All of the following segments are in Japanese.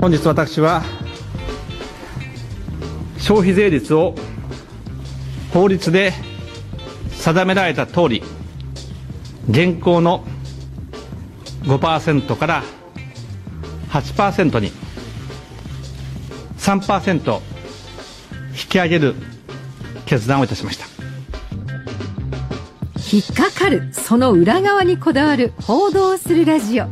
本日私は消費税率を法律で定められたとおり現行の5%から8%に3%引き上げる決断をいたしました引っかかるその裏側にこだわる報道するラジオ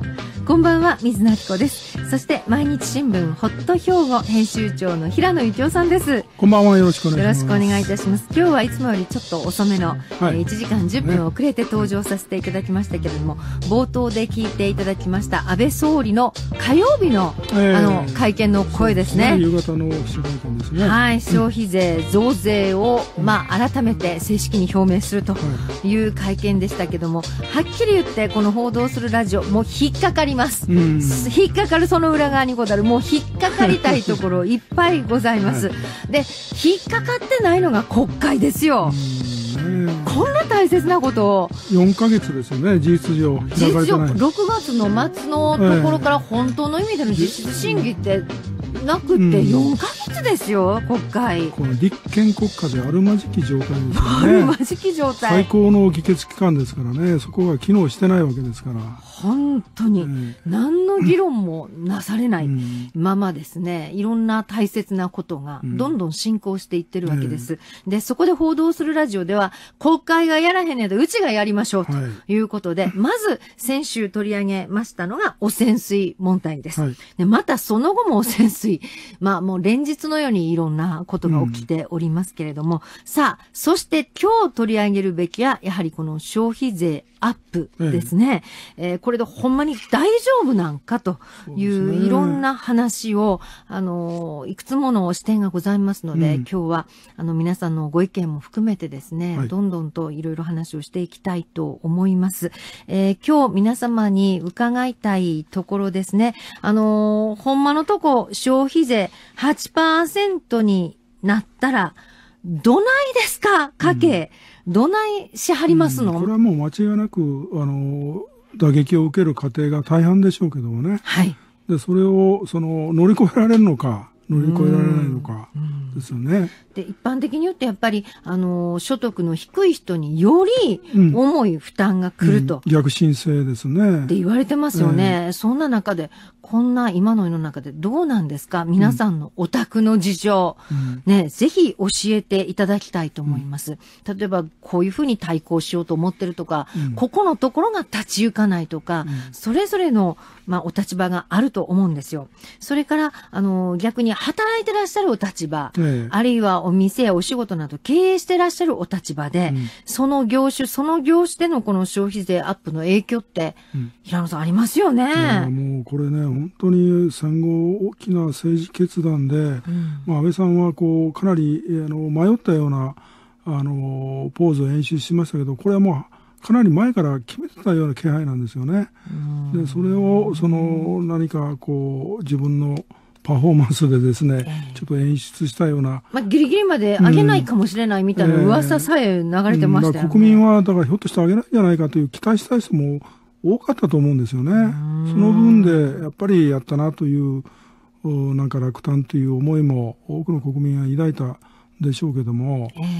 こんばんは水野明子ですそして毎日新聞ホット兵庫編集長の平野幸雄さんですこんばんはよろしくお願いしますよろしくお願いいたします今日はいつもよりちょっと遅めの、はい、えー、1時間10分遅れて登場させていただきましたけれども、ね、冒頭で聞いていただきました安倍総理の火曜日の、えー、あの会見の声ですね、ね、夕方の記者会見ですねはい消費税増税を、うん、まあ改めて正式に表明するという会見でしたけれども、はい、はっきり言ってこの報道するラジオもう引っかかります、うん、引っかかるその裏側にござる、もう引っかかりたいところいっぱいございます。で、引っかかってないのが国会ですよ。こんな大切なことを4か月ですよね、事実上、開かれてない6月の末のところから本当の意味での実質審議ってなくて4か月ですよ、うん、国会この立憲国家であるまじき状態ですねあるまじき状態最高の議決機関ですからねそこが機能してないわけですから本当に、えー、何の議論もなされないままですね、うん、いろんな大切なことがどんどん進行していってるわけです、うん、でそこで報道するラジオでは国会がやらへんねやとうちがやりましょうということで、はい、まず先週取り上げましたのが汚染水問題です、はい、でまたその後も汚染水水。まあもう連日のようにいろんなことが起きておりますけれども、うん、さあ、そして今日取り上げるべきは、やはりこの消費税アップですね。うん、えー、これでほんまに大丈夫なんかといういろんな話を、あの、いくつもの視点がございますので、うん、今日はあの皆さんのご意見も含めてですね、はい、どんどんといろいろ話をしていきたいと思います。えー、今日皆様に伺いたいところですね。あの、ほんまのとこ、消費税8%になったら、どないですか家計、うん、どないしはりますの、うん、これはもう間違いなく、あの、打撃を受ける家庭が大半でしょうけどもね。はい。で、それを、その、乗り越えられるのか、乗り越えられないのか、ですよね。で一般的に言ってやっぱり、あの、所得の低い人により重い負担が来ると。うん、逆申請ですね。って言われてますよね。えー、そんな中で、こんな今の世の中でどうなんですか皆さんのお宅の事情、うん、ね、ぜひ教えていただきたいと思います。うん、例えば、こういうふうに対抗しようと思ってるとか、ここのところが立ち行かないとか、それぞれの、まあ、お立場があると思うんですよ。それから、あの、逆に働いてらっしゃるお立場、あるいはお店やお仕事など経営してらっしゃるお立場で、うん、その業種、その業種でのこの消費税アップの影響って、うん、平野さんありますよね。もうこれね、本当に戦後大きな政治決断で、うん、まあ安倍さんはこう、かなりあの迷ったような、あの、ポーズを演出しましたけど、これはもう、かなり前から決めてたような気配なんですよね。でそれをその何かこう自分のパフォーマンスでですね、えー、ちょっと演出したような、まあ、ギリギリまで上げないかもしれないみたいな噂さえ流れてましたよね、えー、国民はだからひょっとして上げないんじゃないかという期待した人も多かったと思うんですよね。その分でやっぱりやったなというなんか落胆という思いも多くの国民は抱いたでしょうけども、えー、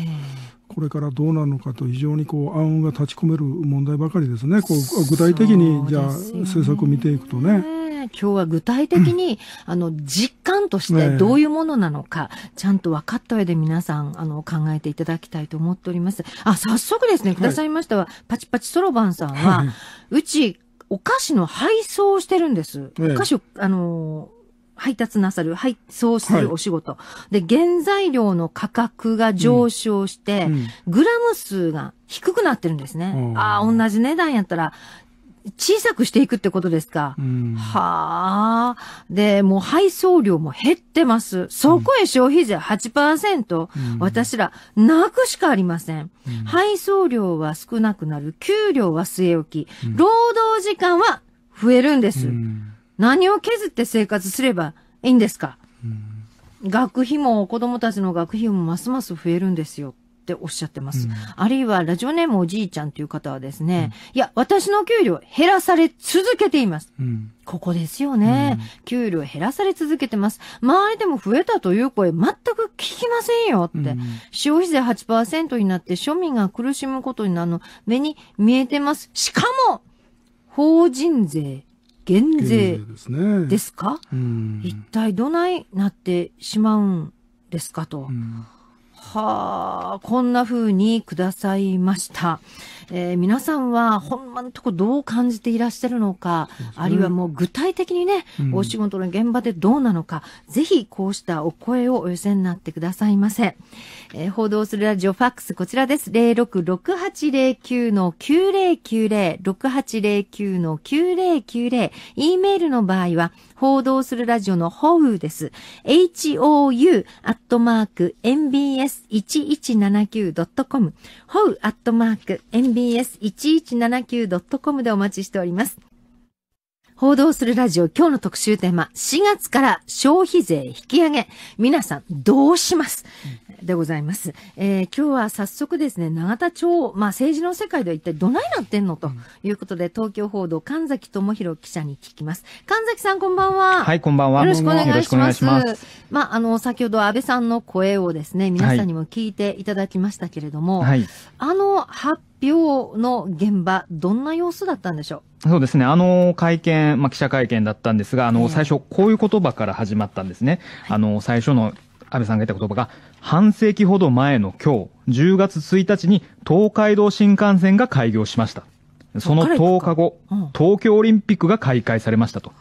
これからどうなるのかと非常にこう暗雲が立ち込める問題ばかりですねこう具体的にじゃあ政策を見ていくとね。今日は具体的に、あの、実感としてどういうものなのか、ちゃんと分かった上で皆さん、あの、考えていただきたいと思っております。あ、早速ですね、くださいましたは、はい、パチパチそろばんさんは、はい、うち、お菓子の配送をしてるんです。お菓子を、あの配達なさる、配送するお仕事、はい。で、原材料の価格が上昇して、うんうん、グラム数が低くなってるんですね。ああ、同じ値段やったら小さくしていくってことですか。うん、はあ。で、もう配送料も減ってます。そこへ消費税8%、うん、私ら、なくしかありませんうん、配送料は少なくなる。給料は据え置き。労働時間は増えるんです。何を削って生活すればいいんですか。学費も、子供たちの学費もますます増えるんですよ。っておっしゃってます。うん、あるいは、ラジオネームおじいちゃんという方はですね、うん、いや、私の給料減らされ続けています。うん、ここですよね、給料減らされ続けてます。周りでも増えたという声、全く聞きませんよって。消費税8%になって庶民が苦しむことになるの、目に見えてます。しかも、法人税、減税ですか、ね、一体どないなってしまうんですかと。うんはあ、こんな風にくださいました。えー、皆さんはほんまのとこどう感じていらっしゃるのか、ね、あるいはもう具体的にね、うん、お仕事の現場でどうなのか、ぜひこうしたお声をお寄せになってくださいませ。えー、報道するラジオファックスこちらです。066809-9090、6809-9090、E メールの場合は、報道するラジオのホウです。hou アットマーク mbs1179.com ホウアットマーク mbs1179.com でお待ちしております。報道するラジオ今日の特集テーマ、4月から消費税引き上げ、皆さんどうします、うん、でございます。えー、今日は早速ですね、永田町、まあ政治の世界では一体どないなってんのということで、東京報道、神崎智弘記者に聞きます。神崎さんこんばんは。はい、こんばんは。よろしくお願いします。ますまあ、あの、先ほど安倍さんの声をですね、皆さんにも聞いていただきましたけれども、はい、あの、発表の現場、どんな様子だったんでしょうそうですね。あの会見、まあ、記者会見だったんですが、あの、最初、こういう言葉から始まったんですね。あの、最初の安倍さんが言った言葉が、半世紀ほど前の今日、10月1日に東海道新幹線が開業しました。その10日後、うん、東京オリンピックが開会されましたと。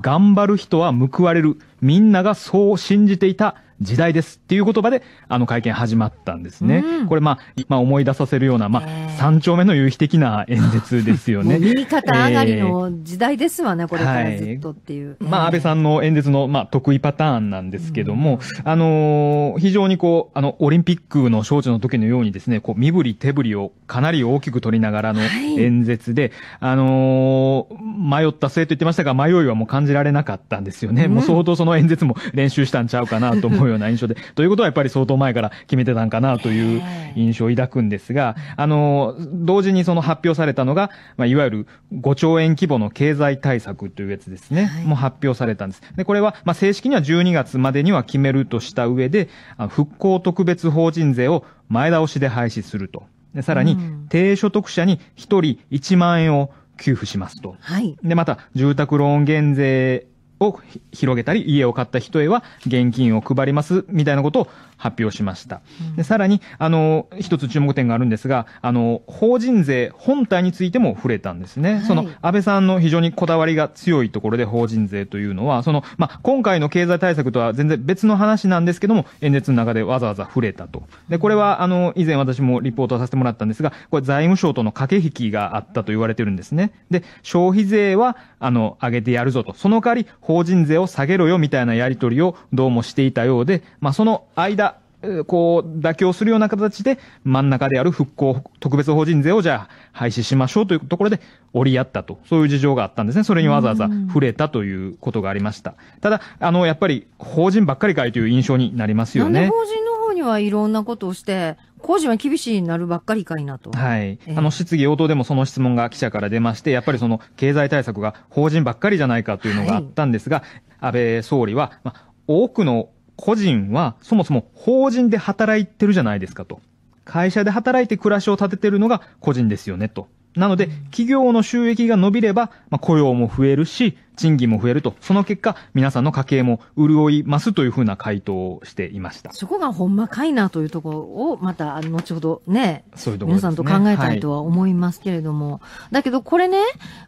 頑張る人は報われる。みんながそう信じていた時代ですっていう言葉で、あの会見始まったんですね。うん、これ、まあ、まあ、思い出させるような、まあ、三丁目の夕日的な演説ですよね。右肩上がりの時代ですわね、えー、これからずっとっていう。はいまあ、安倍さんの演説の、まあ、得意パターンなんですけども、うん、あのー、非常にこう、あの、オリンピックの招致の時のようにですね、こう、身振り手振りをかなり大きく取りながらの演説で、はい、あのー、迷った末と言ってましたが、迷いはもう感じられなかったんですよね。うん、もう相当その演説も練習したんちゃうかなと思うような印象で、ということはやっぱり相当前から決めてたんかなという印象を抱くんですが、あの、同時にその発表されたのが、まあ、いわゆる5兆円規模の経済対策というやつですね、はい、も発表されたんです。で、これは、まあ、正式には12月までには決めるとした上で、復興特別法人税を前倒しで廃止すると。でさらに、低所得者に1人1万円を給付しますと。はい。で、また、住宅ローン減税を広げたり、家を買った人へは現金を配りますみたいなことを発表しました。でさらに、あの、一つ注目点があるんですが、あの、法人税本体についても触れたんですね。はい、その、安倍さんの非常にこだわりが強いところで法人税というのは、その、まあ、今回の経済対策とは全然別の話なんですけども、演説の中でわざわざ触れたと。で、これは、あの、以前私もリポートさせてもらったんですが、これ財務省との駆け引きがあったと言われてるんですね。で、消費税は、あの、上げてやるぞと。その代わり、法人税を下げろよみたいなやり取りをどうもしていたようで、まあ、その間、こう、妥協するような形で、真ん中である復興特別法人税をじゃあ廃止しましょうというところで折り合ったと、そういう事情があったんですね。それにわざわざ触れたということがありました。ただ、あの、やっぱり法人ばっかりかいという印象になりますよね。法人の方にはいろんなことをして、工事は厳しいなるばっかりかいなと。はい。えー、あの、質疑応答でもその質問が記者から出まして、やっぱりその経済対策が法人ばっかりじゃないかというのがあったんですが、はい、安倍総理は、まあ、多くの個人はそもそも法人で働いてるじゃないですかと。会社で働いて暮らしを立ててるのが個人ですよねと。なので、企業の収益が伸びれば、まあ、雇用も増えるし、賃金も増えると、その結果、皆さんの家計も潤いますというふうな回答をしていました。そこがほんまかいなというところを、また、後ほどね、ううね、皆さんと考えたいとは思いますけれども、はい、だけどこれね、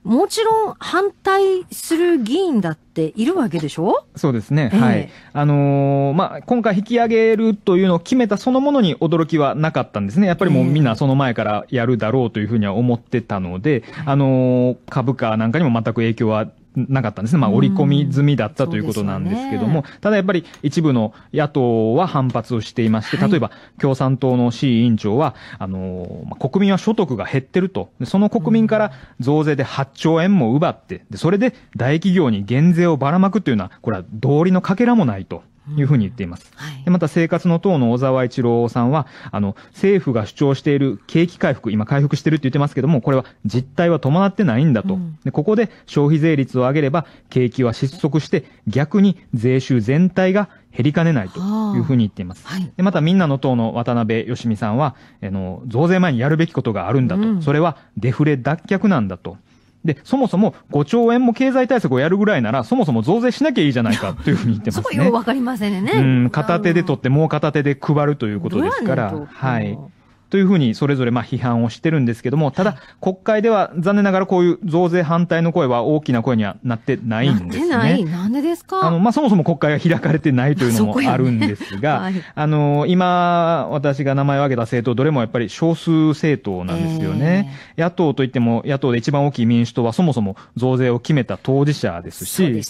もちろん反対する議員だっているわけでしょそうですね。えー、はい。あのー、まあ、今回引き上げるというのを決めたそのものに驚きはなかったんですね。やっぱりもうみんなその前からやるだろうというふうには思ってたので、えー、あのー、株価なんかにも全く影響はなかったんですね。まあ、織り込み済みだったということなんですけども、ね、ただやっぱり一部の野党は反発をしていまして、例えば共産党の志位委員長は、あの、国民は所得が減ってると。その国民から増税で8兆円も奪って、それで大企業に減税をばらまくというのは、これは道理のかけらもないと。いうふうに言っています。うんはい、でまた生活の党の小沢一郎さんは、あの、政府が主張している景気回復、今回復してるって言ってますけども、これは実態は伴ってないんだと。うん、でここで消費税率を上げれば、景気は失速して、逆に税収全体が減りかねないというふうに言っています。はい、でまた、みんなの党の渡辺義美さんは、あの、増税前にやるべきことがあるんだと。うん、それはデフレ脱却なんだと。で、そもそも5兆円も経済対策をやるぐらいなら、そもそも増税しなきゃいいじゃないかというふうに言ってますね。そこよくわかりませんね。うん、片手で取って、もう片手で配るということですから。はい。というふうにそれぞれま批判をしてるんですけども、ただ、国会では残念ながらこういう増税反対の声は大きな声にはなってないんですね。なってないなんでですかあの、まあ、そもそも国会が開かれてないというのもあるんですが、ねはい、あの、今、私が名前を挙げた政党、どれもやっぱり少数政党なんですよね。えー、野党といっても、野党で一番大きい民主党はそもそも増税を決めた当事者ですし、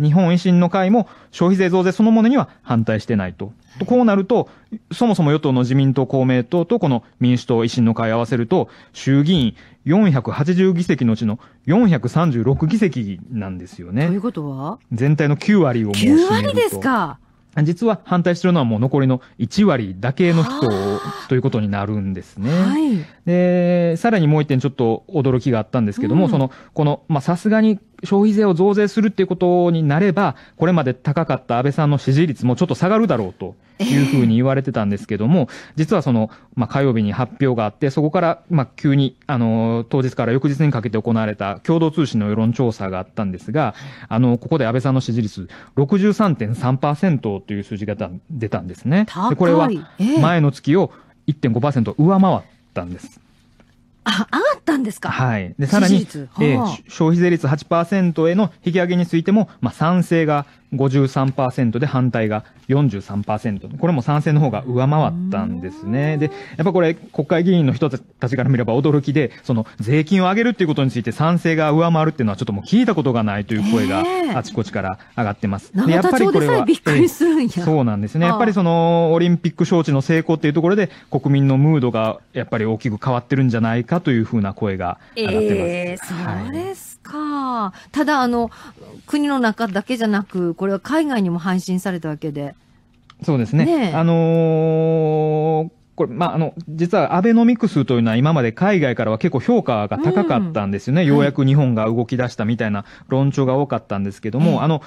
日本維新の会も消費税増税そのものには反対してないと。こうなると、そもそも与党の自民党、公明党とこの民主党、維新の会合わせると、衆議院480議席のうちの436議席なんですよね。ということは全体の9割をもう占めると。9割ですか実は反対してるのはもう残りの1割だけの人ということになるんですね。はい、で、さらにもう一点ちょっと驚きがあったんですけども、うん、その、この、ま、さすがに消費税を増税するっていうことになれば、これまで高かった安倍さんの支持率もちょっと下がるだろうというふうに言われてたんですけども、実はその、まあ、火曜日に発表があって、そこから、まあ、急に、あの、当日から翌日にかけて行われた共同通信の世論調査があったんですが、あの、ここで安倍さんの支持率63.3%という数字が出たんですね。でこれは、前の月を1.5%上回ったんです。あ、上がったんですかはい。で、さらに、はあ、えー、消費税率8%への引き上げについても、まあ、賛成が53%で反対が43%。これも賛成の方が上回ったんですね。で、やっぱこれ国会議員の人たちから見れば驚きで、その税金を上げるっていうことについて賛成が上回るっていうのはちょっともう聞いたことがないという声があちこちから上がってます。えー、で、やっぱりこれは、びっくりするんや、えー、そうなんですね。やっぱりそのオリンピック招致の成功っていうところで国民のムードがやっぱり大きく変わってるんじゃないかというふうな声が上がってます。えー、そうです、か。ただ、あの、国の中だけじゃなく、これは海外にも配信されたわけで。そうですね。ねあのーこれ、まあ、あの、実はアベノミクスというのは今まで海外からは結構評価が高かったんですよね。うん、ようやく日本が動き出したみたいな論調が多かったんですけども、はい、あの、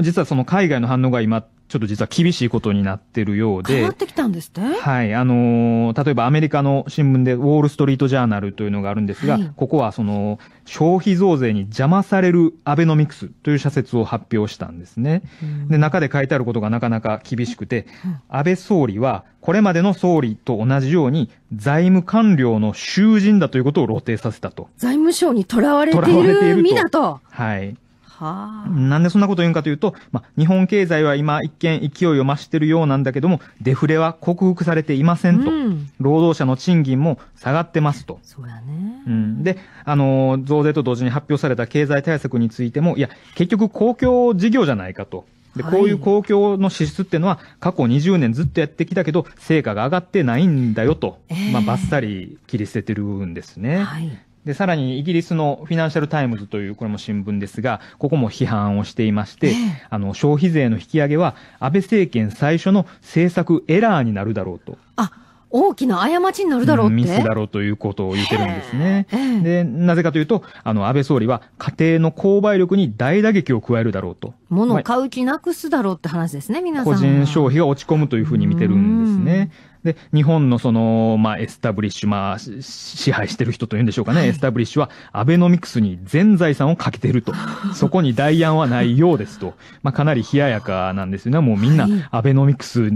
実はその海外の反応が今、ちょっと実は厳しいことになってるようで。変わってきたんですってはい。あのー、例えばアメリカの新聞でウォールストリートジャーナルというのがあるんですが、はい、ここはその、消費増税に邪魔されるアベノミクスという社説を発表したんですね。で、中で書いてあることがなかなか厳しくて、安倍総理は、これまでの総理と同じように、財務官僚の囚人だということを露呈させたと。財務省に囚われている身だと。はい。なんでそんなこと言うんかというと、ま日本経済は今一見勢いを増しているようなんだけども、デフレは克服されていませんと。うん、労働者の賃金も下がってますと。そうやね。うん。で、あの、増税と同時に発表された経済対策についても、いや、結局公共事業じゃないかと。で、こういう公共の支出っていうのは、過去20年ずっとやってきたけど、成果が上がってないんだよと、えー、まあ、ばっさり切り捨ててるんですね。はい、で、さらにイギリスのフィナンシャルタイムズという、これも新聞ですが、ここも批判をしていまして、あの、消費税の引き上げは安倍政権最初の政策エラーになるだろうと。あ大きな過ちになるだろうって、ミスだろうということを言ってるんですね。で、なぜかというと、あの、安倍総理は家庭の購買力に大打撃を加えるだろうと。物を買う気なくすだろうって話ですね、皆さん。個人消費が落ち込むというふうに見てるんですね。で、日本のその、まあ、エスタブリッシュ、まあ、支配してる人というんでしょうかね、はい、エスタブリッシュはアベノミクスに全財産をかけてると。そこに代案はないようですと。まあ、かなり冷ややかなんですよね。もうみんなアベノミクス、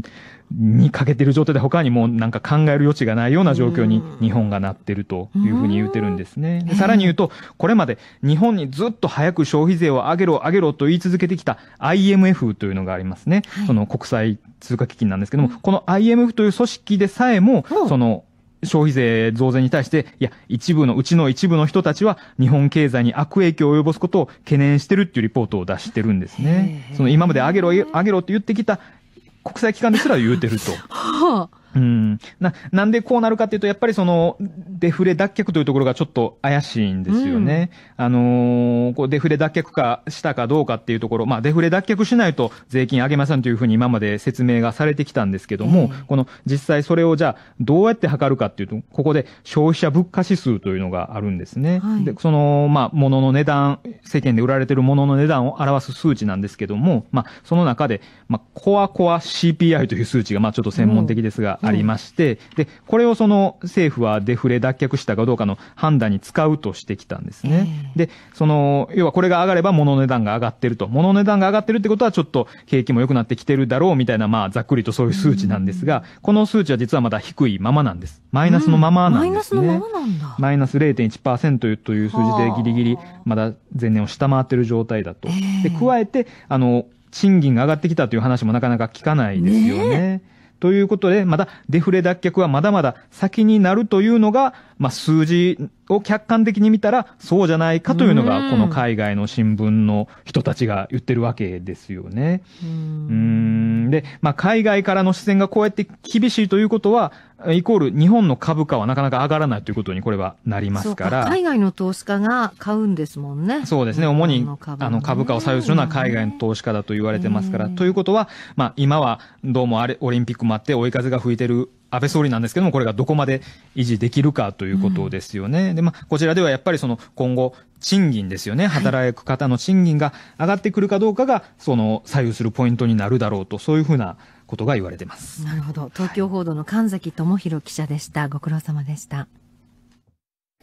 に欠けてる状態で他にもなんか考える余地がないような状況に日本がなってるというふうに言うてるんですね。さらに言うと、これまで日本にずっと早く消費税を上げろ上げろと言い続けてきた IMF というのがありますね。その国際通貨基金なんですけども、この IMF という組織でさえも、その消費税増税に対して、いや、一部の、うちの一部の人たちは日本経済に悪影響を及ぼすことを懸念してるっていうリポートを出してるんですね。その今まで上げろ、上げろって言ってきた国際機関ですら言うてると。は あうん、ななんでこうなるかっていうと、やっぱりそのデフレ脱却というところがちょっと怪しいんですよね、うん、あのー、こうデフレ脱却かしたかどうかっていうところ、まあ、デフレ脱却しないと税金上げませんというふうに今まで説明がされてきたんですけども、この実際それをじゃあ、どうやって測るかっていうと、ここで消費者物価指数というのがあるんですね、はい、でその、まあ、物の値段、世間で売られてるものの値段を表す数値なんですけども、まあ、その中で、まあ、コアコア CPI という数値が、まあ、ちょっと専門的ですが、ありまして、で、これをその政府はデフレ脱却したかどうかの判断に使うとしてきたんですね。で、その、要はこれが上がれば物の値段が上がってると。物の値段が上がってるってことは、ちょっと景気も良くなってきてるだろうみたいな、まあ、ざっくりとそういう数値なんですが、この数値は実はまだ低いままなんです。マイナスのままなんですね。マイナスのままなんだ。マイナス0.1%という数字でギリギリ、まだ前年を下回ってる状態だと。で、加えて、あの、賃金が上がってきたという話もなかなか聞かないですよね。ねということで、まだデフレ脱却はまだまだ先になるというのが、まあ、数字を客観的に見たらそうじゃないかというのが、この海外の新聞の人たちが言ってるわけですよね。うんで、まあ、海外からの視線がこうやって厳しいということは、イコール日本の株価はなかなか上がらないということにこれはなりますから。か海外の投資家が買うんですもんね。そうですね。主に、あの株価を左右するのは海外の投資家だと言われてますから。ということは、まあ今はどうもあれ、オリンピックもあって追い風が吹いてる安倍総理なんですけども、これがどこまで維持できるかということですよね。うん、で、まあ、こちらではやっぱりその今後、賃金ですよね。働く方の賃金が上がってくるかどうかが、その左右するポイントになるだろうと、そういうふうなことが言われてます。なるほど。東京報道の神崎智弘記者でした。ご苦労様でした。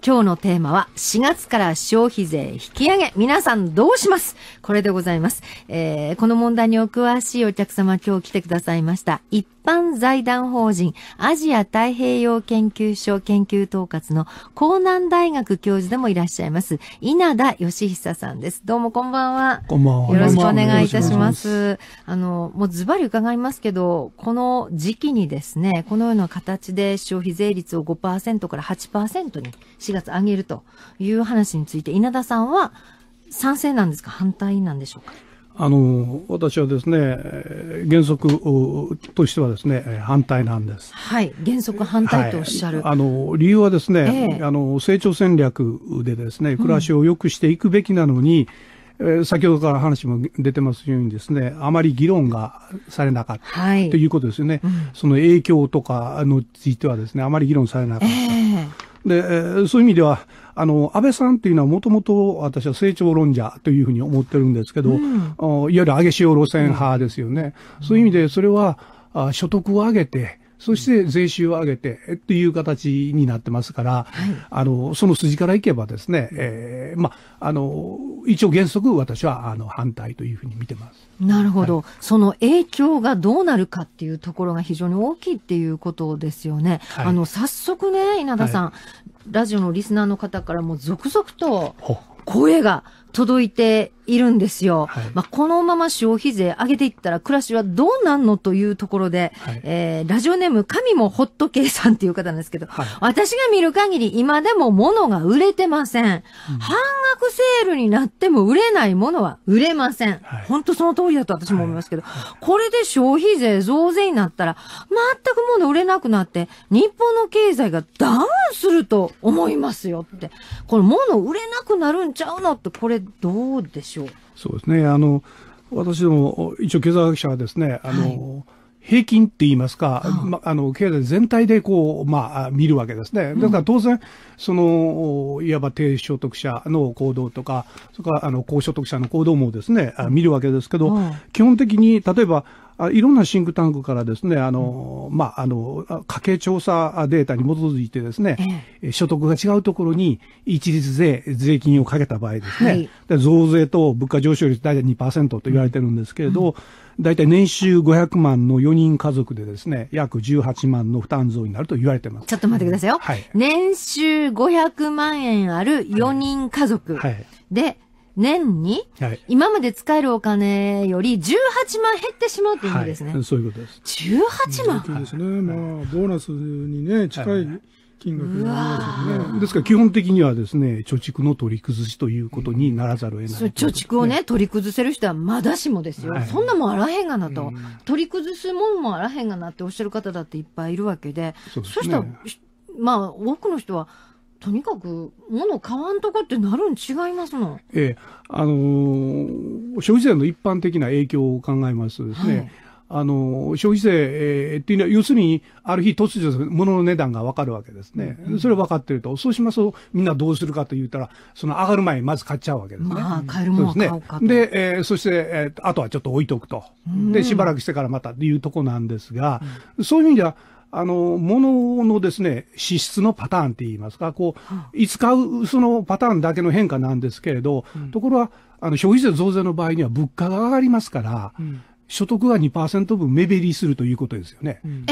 今日のテーマは4月から消費税引き上げ。皆さんどうしますこれでございます。えー、この問題にお詳しいお客様今日来てくださいました。一般財団法人アジア太平洋研究所研究統括の江南大学教授でもいらっしゃいます、稲田義久さんです。どうもこんばんは。こんばんは。よろしくお願いいたします。あの、もうズバリ伺いますけど、この時期にですね、このような形で消費税率を5%から8%に4月上げるという話について、稲田さんは賛成なんですか反対なんでしょうかあの私はですね原則としてはですね反対なんです。はい、原則反対とおっしゃる。はい、あの理由はですね、えー、あの成長戦略でですね暮らしを良くしていくべきなのに。うん、え先ほどから話も出てますようにですね、あまり議論がされなかった、はい、ということですよね、うん、その影響とかのついてはですね、あまり議論されなかった。えーで、そういう意味では、あの、安倍さんっていうのはもともと私は成長論者というふうに思ってるんですけど、うん、いわゆる上げ潮路線派ですよね。うん、そういう意味で、それは、所得を上げて、そして税収を上げてっていう形になってますから、はい、あの、その筋からいけばですね、えー、まあ、あの、一応原則私は、あの、反対というふうに見てます。なるほど、はい、その影響がどうなるかっていうところが非常に大きいっていうことですよね。はい、あの早速ね、稲田さん、はい、ラジオのリスナーの方からも続々と声が届いているんですよ。はい、まあ、このまま消費税上げていったら暮らしはどうなんのというところで、はい、えー、ラジオネーム神もホット計算っていう方なんですけど、はい、私が見る限り今でも物が売れてません。うん、半額セールになっても売れないものは売れません。はい、本当その通りだと私も思いますけど、これで消費税増税になったら全く物売れなくなって日本の経済がダウンすると思いますよって。これ物売れなくなるんちゃうのってこれどうでしょうそうですねあの私ども、一応経済学者はですね、あの、はい、平均って言いますか、はあ、ま、あの、経済全体でこう、まあ、見るわけですね。だから当然、うん、その、いわば低所得者の行動とか、それから、あの、高所得者の行動もですね、見るわけですけど、基本的に、例えば、あいろんなシンクタンクからですね、あの、うん、まあ、あの、家計調査データに基づいてですね、ええ、所得が違うところに一律税、税金をかけた場合ですね、はい、で増税と物価上昇率大体2%と言われてるんですけれど、大、う、体、年収500万の4人家族でですね、約18万の負担増になると言われてます。ちょっと待ってくださいよ。はい、年収500万円ある4人家族で、はい、はいで年に、はい、今まで使えるお金より18万減ってしまうという意味ですね、はい、そういうことです。18万そうですね。まあ、ボーナスにね、近い。金額になりますよね。ですから基本的にはですね、貯蓄の取り崩しということにならざるを得ない、貯蓄をね、取り崩せる人はまだしもですよ。はい、そんなもんあらへんがなと、うん、取り崩すもんもあらへんがなっておっしゃる方だっていっぱいいるわけで、そう、ね、したら、まあ、多くの人は、とにかく物買わんとこってなるん違いますもん。ええ、あのー、消費税の一般的な影響を考えますとですね、はいあの消費税、えー、っていうのは、要するに、ある日突如、物の値段が分かるわけですね、それ分かってると、そうしますと、みんなどうするかと言ったら、その上がる前にまず買っちゃうわけですね。まあ、買えるものは買うかと。で、ね、えー、そして、えー、あとはちょっと置いとくと、で、しばらくしてからまたっていうとこなんですが、うん、そういう意味では、あの、もののですね、資質のパターンって言いますか、こう、いつ買う、そのパターンだけの変化なんですけれど、ところは、あの、消費税増税の場合には物価が上がりますから、所得が2%分目減りするということですよね。うん、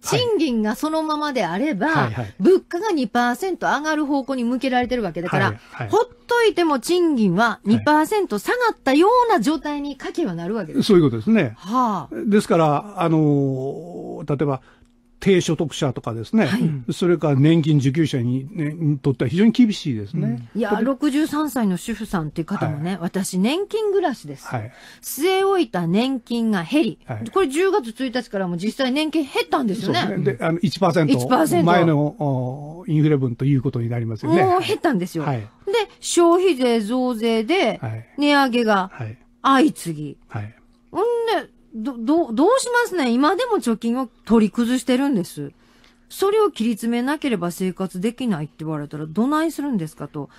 賃金がそのままであれば、はい物価が2%上がる方向に向けられてるわけだから、はいはい、ほっといても賃金は2%下がったような状態に家計はなるわけです、はい、そういうことですね。はあ、ですから、あの例えば、低所得者とかですね、はい、それから年金受給者に,、ね、にとっては非常に厳しいですね。うん、いや、63歳の主婦さんっていう方もね、はい、私、年金暮らしです。はい、据え置いた年金が減り、はい、これ10月1日からも実際年金減ったんですよね。そうですね。で、あの1%、1%前のインフレ分ということになりますよね。もう減ったんですよ。はい、で、消費税増税で、値上げが相次ぎ。はい、んで、ど、ど、どうしますね今でも貯金を取り崩してるんです。それを切り詰めなければ生活できないって言われたらどないするんですかと。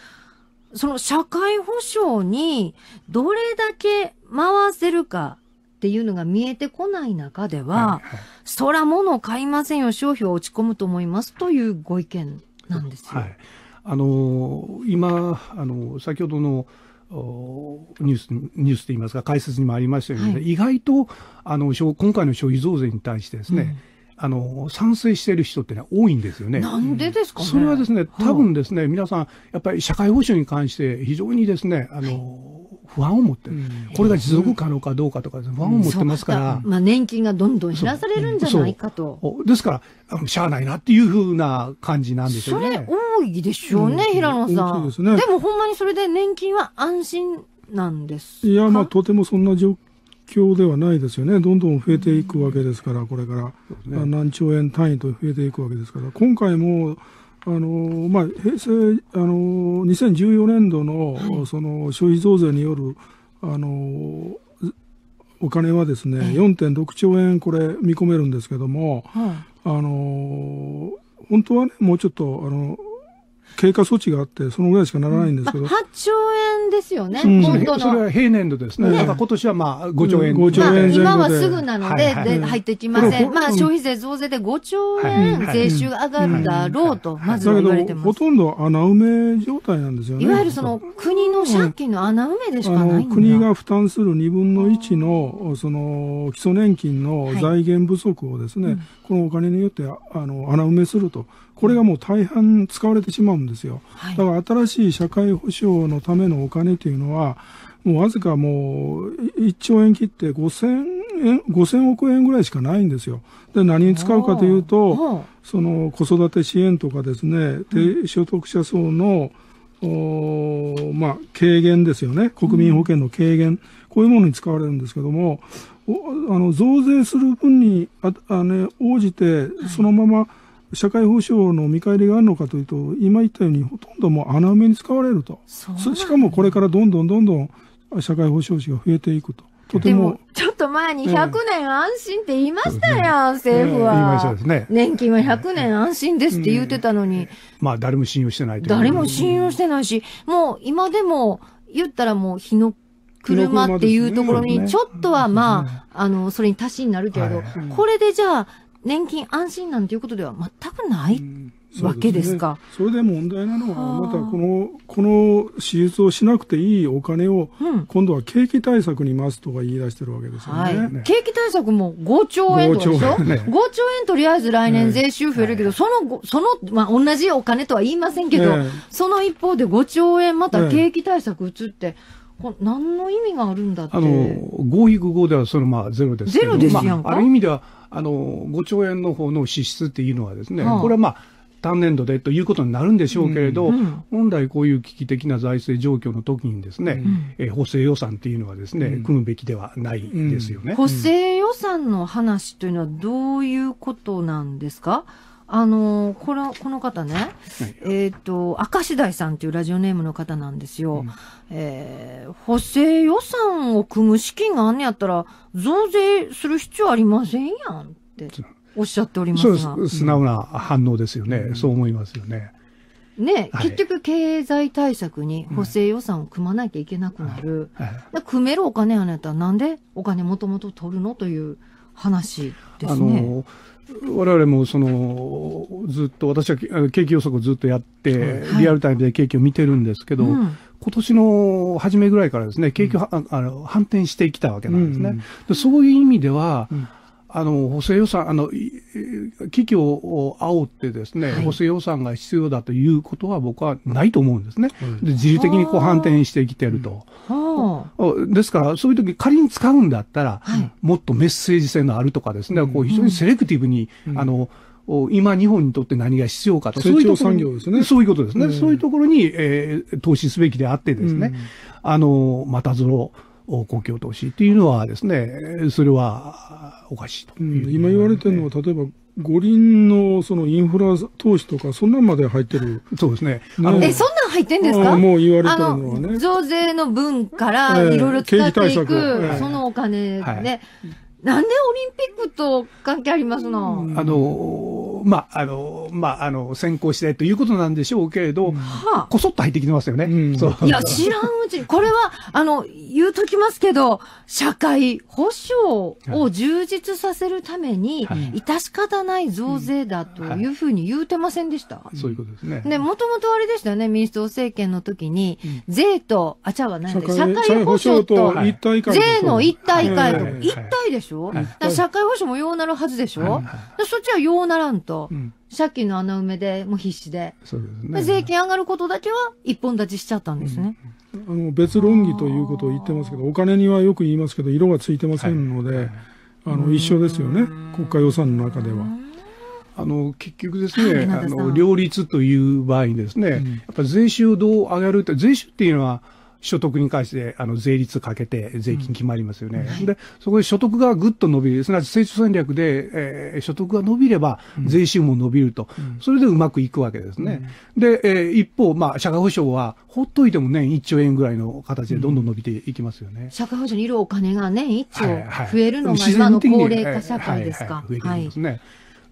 その社会保障にどれだけ回せるかっていうのが見えてこない中では、はいはい、そら物を買いませんよ、消費は落ち込むと思いますというご意見なんですよ。はい、あの今、あの先ほどのニュースニュースといいますか解説にもありましたけど、ねはい、意外とあの今回の消費増税に対してですね、うん、あの賛成している人って、ね、多いんですよね。なんでですか、ね、それはですね、多分ですね、皆さん、やっぱり社会保障に関して非常にですね、あの、不安を持ってる、これが持続可能かどうかとか、不安を持ってますから、まあ、年金がどんどん減らされるんじゃないかと。ですから、しゃあないなっていうふうな感じなんでしょうね。それ多いでしょうね、平野さん。でね、でもほんまにそれで年金は安心なんですいや、まあ、とてもそんな状況。況ではないですよね、どんどん増えていくわけですから、これから、ね、何兆円単位と増えていくわけですから、今回もあのまあ、平成あの2014年度のその消費増税によるあのお金はですね、はい、4.6兆円これ見込めるんですけども、はい、あの本当はねもうちょっとあの経過措置があって、そのぐらいしかならないんですけど。うん、8兆円ですよね、本当の。それは平年度ですね。ねだ今年はまあ5兆円。5兆円今はすぐなので、で入ってきません。まあ消費税増税で5兆円税収上がるだろうと、まず言われてます。ほとんど穴埋め状態なんですよね。いわゆるその国の借金の穴埋めでしかない国が負担する2分の1の、その基礎年金の財源不足をですね、このお金によってあの穴埋めすると。これがもう大半使われてしまうんですよ。だから新しい社会保障のためのお金というのは、もうわずかもう1兆円切って5000円、5000億円ぐらいしかないんですよ。で、何に使うかというと、その子育て支援とかですね、低所得者層の、おまあ、軽減ですよね。国民保険の軽減。うん、こういうものに使われるんですけども、あの、増税する分にあ、あね、応じて、そのまま、はい社会保障の見返りがあるのかというと、今言ったように、ほとんどもう穴埋めに使われると、ね、しかもこれからどんどんどんどん社会保障士が増えていくと。とてもちょっと前に100年安心って言いましたやん、政府は、ね、年金は100年安心ですって言ってたのに、まあ誰も信用してない誰も信用してないし、もう今でも言ったらもう日の車っていうところに、ちょっとはまあ、あの、それに足しになるけれど、これでじゃあ、年金安心なんていうことでは全くない、わけですか。それで問題なのは、またこの、この手術をしなくていいお金を、今度は景気対策に回すとか言い出してるわけですよね。はい、景気対策も5兆円とでしょ ?5 兆円とりあえず来年税収増えるけど、ね、その、その、まあ、同じお金とは言いませんけど、その一方で5兆円また景気対策移って、こ何の意味があるんだってあの合意五ではそのまあゼロですけどゼロですやんか、まあ、ある意味ではあの5兆円の方の支出っていうのはですね、はあ、これはまあ単年度でということになるんでしょうけれど、うんうん、本来こういう危機的な財政状況の時にですね、うん、え補正予算っていうのはですね、うん、組むべきではないですよね、補正予算の話というのはどういうことなんですか、あのこのこの方ね、えっ、ー、と、明石台さんというラジオネームの方なんですよ。うん、えー、補正予算を組む資金があんねやったら、増税する必要ありませんやんっておっしゃっておりますが。素直な反応ですよね、うん、そう思いますよね。ね、結局経済対策に補正予算を組まなきゃいけなくなる。うんはい、組めるお金あんやったらなんでお金もともと取るのという話ですね。あのー我々もそのずっと私は景気予測をずっとやって、はい、リアルタイムで景気を見てるんですけど、うん、今年の初めぐらいからですね景気を、うん、あの反転してきたわけなんですね。うん、そういう意味では、あの補正予算あの危機を煽ってですね、はい、補正予算が必要だということは僕はないと思うんですね、うん、で自主的にこう反転してきてると、ですからそういう時仮に使うんだったら、はい、もっとメッセージ性のあるとかですね、こう非常にセレクティブに、あの今日本にとって何が必要かとそういうこですね。そういうことですね。そういうところに、えー、投資すべきであってですね、あの、またぞろ、公共投資っていうのはですね、それはおかしいと、うん、今言われてるのは、例えば五輪のそのインフラ投資とか、そんなんまで入ってる。そうですね。あのえ、そんなん入ってんですかもう言われてるのはね。増税の分からいろいろ使っていく、えーそのお金ね。はいなんでオリンピックと関係ありますの、うん、あの、まあ、あの、まあ、あの、先行してということなんでしょうけれど、はあ、こそっと入ってきてますよね。うん、いや、知らんうちに、これは、あの、言うときますけど、社会保障を充実させるために、致し方ない増税だというふうに言うてませんでした。そういうことですね。ねもともとあれでしたよね、民主党政権の時に、税と、あ、ちゃうわ、なんで、社会保障と、税の一体化と、一体でしょょ、はい、社会保障もようなるはずでしょ、はい、そっちはようならんと、借金の穴埋めでもう必死でそうです、ね、税金上がることだけは一本立ちしちゃったんですね。うん、あの別論議ということを言ってますけどお金にはよく言いますけど色がついてませんので、はい、あの一緒ですよね国家予算の中では。あの結局ですね、あの両立という場合にですね、うん、やっぱり税収をどう上げるって、税収っていうのは、所得に関して、あの、税率かけて税金決まりますよね。うん、で、そこで所得がぐっと伸びる、すなわち成長戦略で、えー、所得が伸びれば、税収も伸びると、うん、それでうまくいくわけですね。うん、で、えー、一方、まあ、社会保障は、ほっといても年1兆円ぐらいの形でどんどん伸びていきますよね。社会保障にいるお金が年1兆増えるのが今の高齢化社会ですか。はい、ですね。はい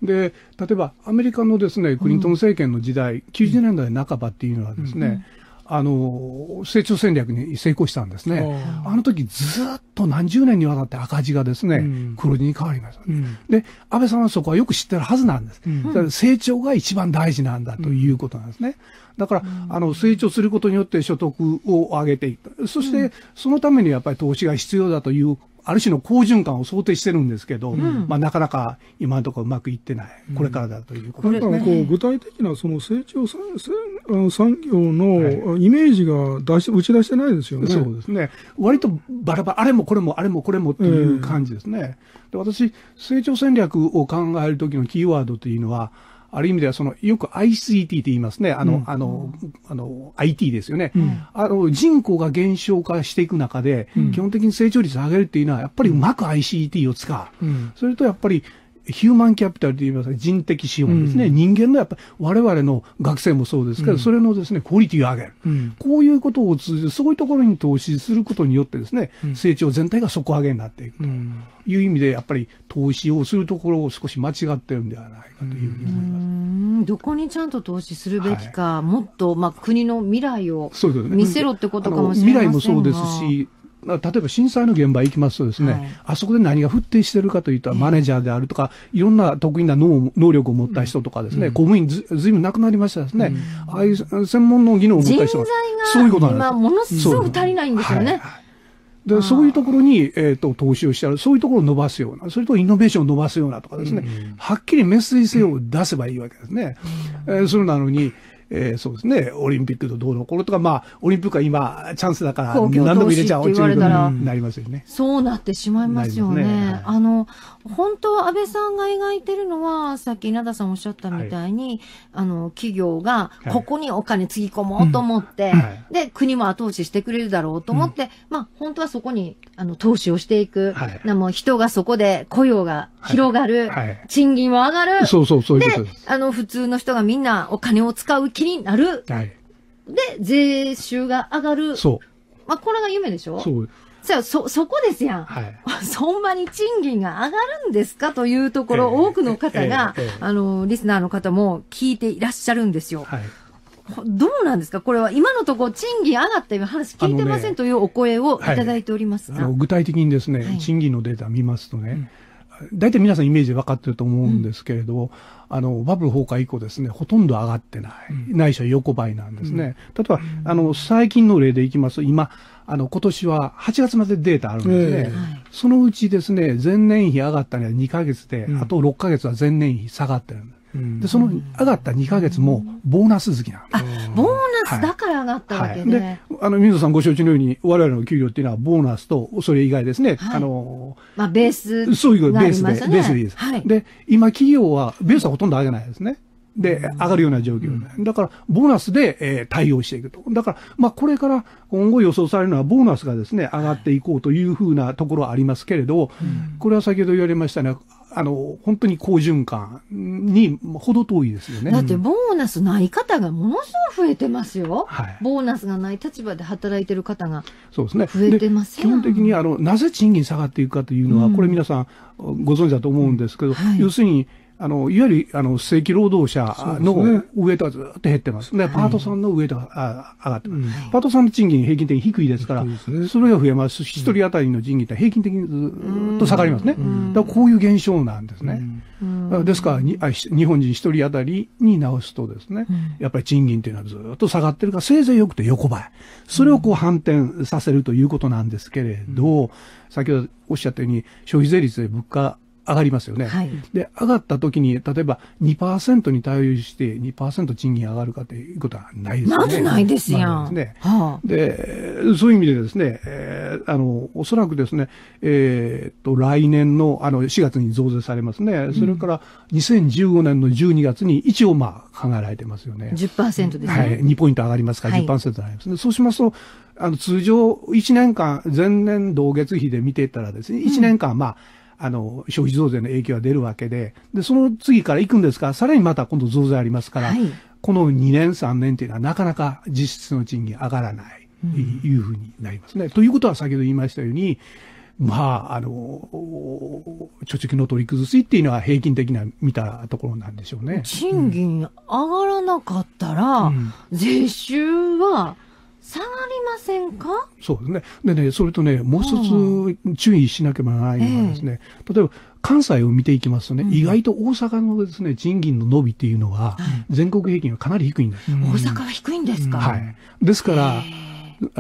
で例えばアメリカのですねクリントン政権の時代、うん、90年代半ばっていうのはですね、あの、成長戦略に成功したんですね。あの時ずっと何十年にわたって赤字がですね、黒字に変わりました、で、安倍さんはそこはよく知ってるはずなんです。だから成長が一番大事なんだということなんですね。だから、あの、成長することによって所得を上げていった。そして、そのためにやっぱり投資が必要だというある種の好循環を想定してるんですけど、うん、まあ、なかなか今のところうまくいってない、これからだということですね、ん、かこう具体的なその成長産産業のイメージが出し、打ち出してないですよね。そうですね。割とバラバラ、あれもこれもあれもこれもっていう感じですね。えー、で私、成長戦略を考えるときのキーワードというのは、ある意味ではその、よく ICT って言いますね。あの、うん、あの、あの、IT ですよね、うん、あの、人口が減少化していく中で、うん、基本的に成長率を上げるっていうのは、やっぱりうまく ICT を使う。それとやっぱり、ヒューマンキャピタルといいますか、人的資本ですね、うん、人間のやっぱり、我々の学生もそうですけど、うん、それのですね、クオリティを上げる、うん、こういうことを通じて、そういうところに投資することによってですね、成長全体が底上げになっていくという意味で、やっぱり投資をするところを少し間違ってるんではないかというふうに思います。どこにちゃんと投資するべきか、はい、もっと、まあ、国の未来を見せろってことかもしれませんが、未来もそうですし、例えば震災の現場行きますとですね、はい、あそこで何が不騰してるかというと、マネージャーであるとか、いろんな得意な能力を持った人とかですね、うん、公務員ずずいぶんなくなりましたですね、うん、ああいう専門の技能を持った人が、そういうことなんです。ものすごく足りないんですよね。でそういうところに、えーと、投資をしたら、そういうところを伸ばすような、それとイノベーションを伸ばすようなとかですね、うん、はっきりメッセージ性を出せばいいわけですね。うん、えー、それなのに、えー、そうですね、オリンピックとどうのこれとか、まあ、オリンピックは今、チャンスだから、何度も入れちゃおうっていうことになりますよね。そうなってしまいますよね。ねはい、あの、本当は安倍さんが描いてるのは、さっき稲田さんおっしゃったみたいに、はい、あの、企業が、ここにお金つぎ込もうと思って、はい、で、国も後押ししてくれるだろうと思って、うん、まあ、本当はそこに、あの、投資をしていく。はい、なも人がそこで雇用が広がる。賃金も上がる。そうそう、そういうことであの、普通の人がみんなお金を使う気になる。はい。で、税収が上がる。そう。まあ、これが夢でしょそう。そ、そこですやん。はい、そんなに賃金が上がるんですかというところ、えー、多くの方が、えーえー、あの、リスナーの方も聞いていらっしゃるんですよ。はい、どうなんですかこれは今のところ賃金上がったいう話聞いてませんというお声をいただいておりますが、はい、具体的にですね、賃金のデータ見ますとね、うん大体皆さんイメージ分かってると思うんですけれど、あの、バブル崩壊以降ですね、ほとんど上がってない。ないしは横ばいなんですね。うん、例えば、あの、最近の例でいきますと、今、あの、今年は8月までデータあるんですね。えーそのうちですね、前年比上がったのは2ヶ月で、あと6ヶ月は前年比下がってるんででその上がった2か月もボーナス好きなあボーナスだから上がったわけね、はいはい、あの水野さんご承知のように我々の給料っていうのはボーナスとそれ以外ですね、はい、あのまあベース、ね、そういうベースでベースでいいです、で今企業はベースはほとんど上げないですねで、上がるような状況、うん、だから、ボーナスで、えー、対応していくと。だから、まあ、これから今後予想されるのは、ボーナスがですね、上がっていこうというふうなところはありますけれど、はい、これは先ほど言われましたね、あの、本当に好循環に程遠いですよね。だってボーナスない方がものすごい増えてますよ。はい、ボーナスがない立場で働いてる方がそうですね。増えてます基本的にあの、なぜ賃金下がっていくかというのは、うん、これ皆さんご存知だと思うんですけど、うんはい、要するに、あの、いわゆる、あの、正規労働者のウエイトはずっと減ってます。で、パートさんのウエイトが上がってます、パートさんの賃金平均的に低いですから、ね、それが増えますし、一、人当たりの賃金って平均的にずっと下がりますね。うからこういう現象なんですね。ですからにあ、日本人一人当たりに直すとですね、やっぱり賃金っていうのはずっと下がってるから、せいぜいよくて横ばい。それをこう反転させるということなんですけれど、先ほどおっしゃったように、消費税率で物価上がりますよね。はい、で、上がった時に、例えば2%に対応して2%賃金上がるかということはないですよね。まずないですよ。まあ、ね、はあ、で、そういう意味でですね、えー、あの、おそらくですね、えー、っと、来年の、あの、4月に増税されますね。それから2015年の12月に一応まあ考えられてますよね。10%ですね。はい。2ポイント上がりますから10%になりますね、はい。そうしますと、あの、通常1年間、前年同月比で見ていったらですね、1年間まあ、うんあの、消費増税の影響が出るわけで、で、その次から行くんですかさらにまた今度増税ありますから、はい、この2年、3年というのはなかなか実質の賃金上がらない、うん、いうふうになりますね。ということは先ほど言いましたように、まあ、あの、貯蓄の取り崩しっていうのは平均的な見たところなんでしょうね。賃金上がらなかったら、うん、税収は下がりませんかそうですね。でね、それとね、もう一つ注意しなければならないのはですね、えー、例えば関西を見ていきますとね、うん、意外と大阪のですね、賃金の伸びっていうのは、全国平均はかなり低いんです。うん、大阪は低いんですか、うん、はい。ですから、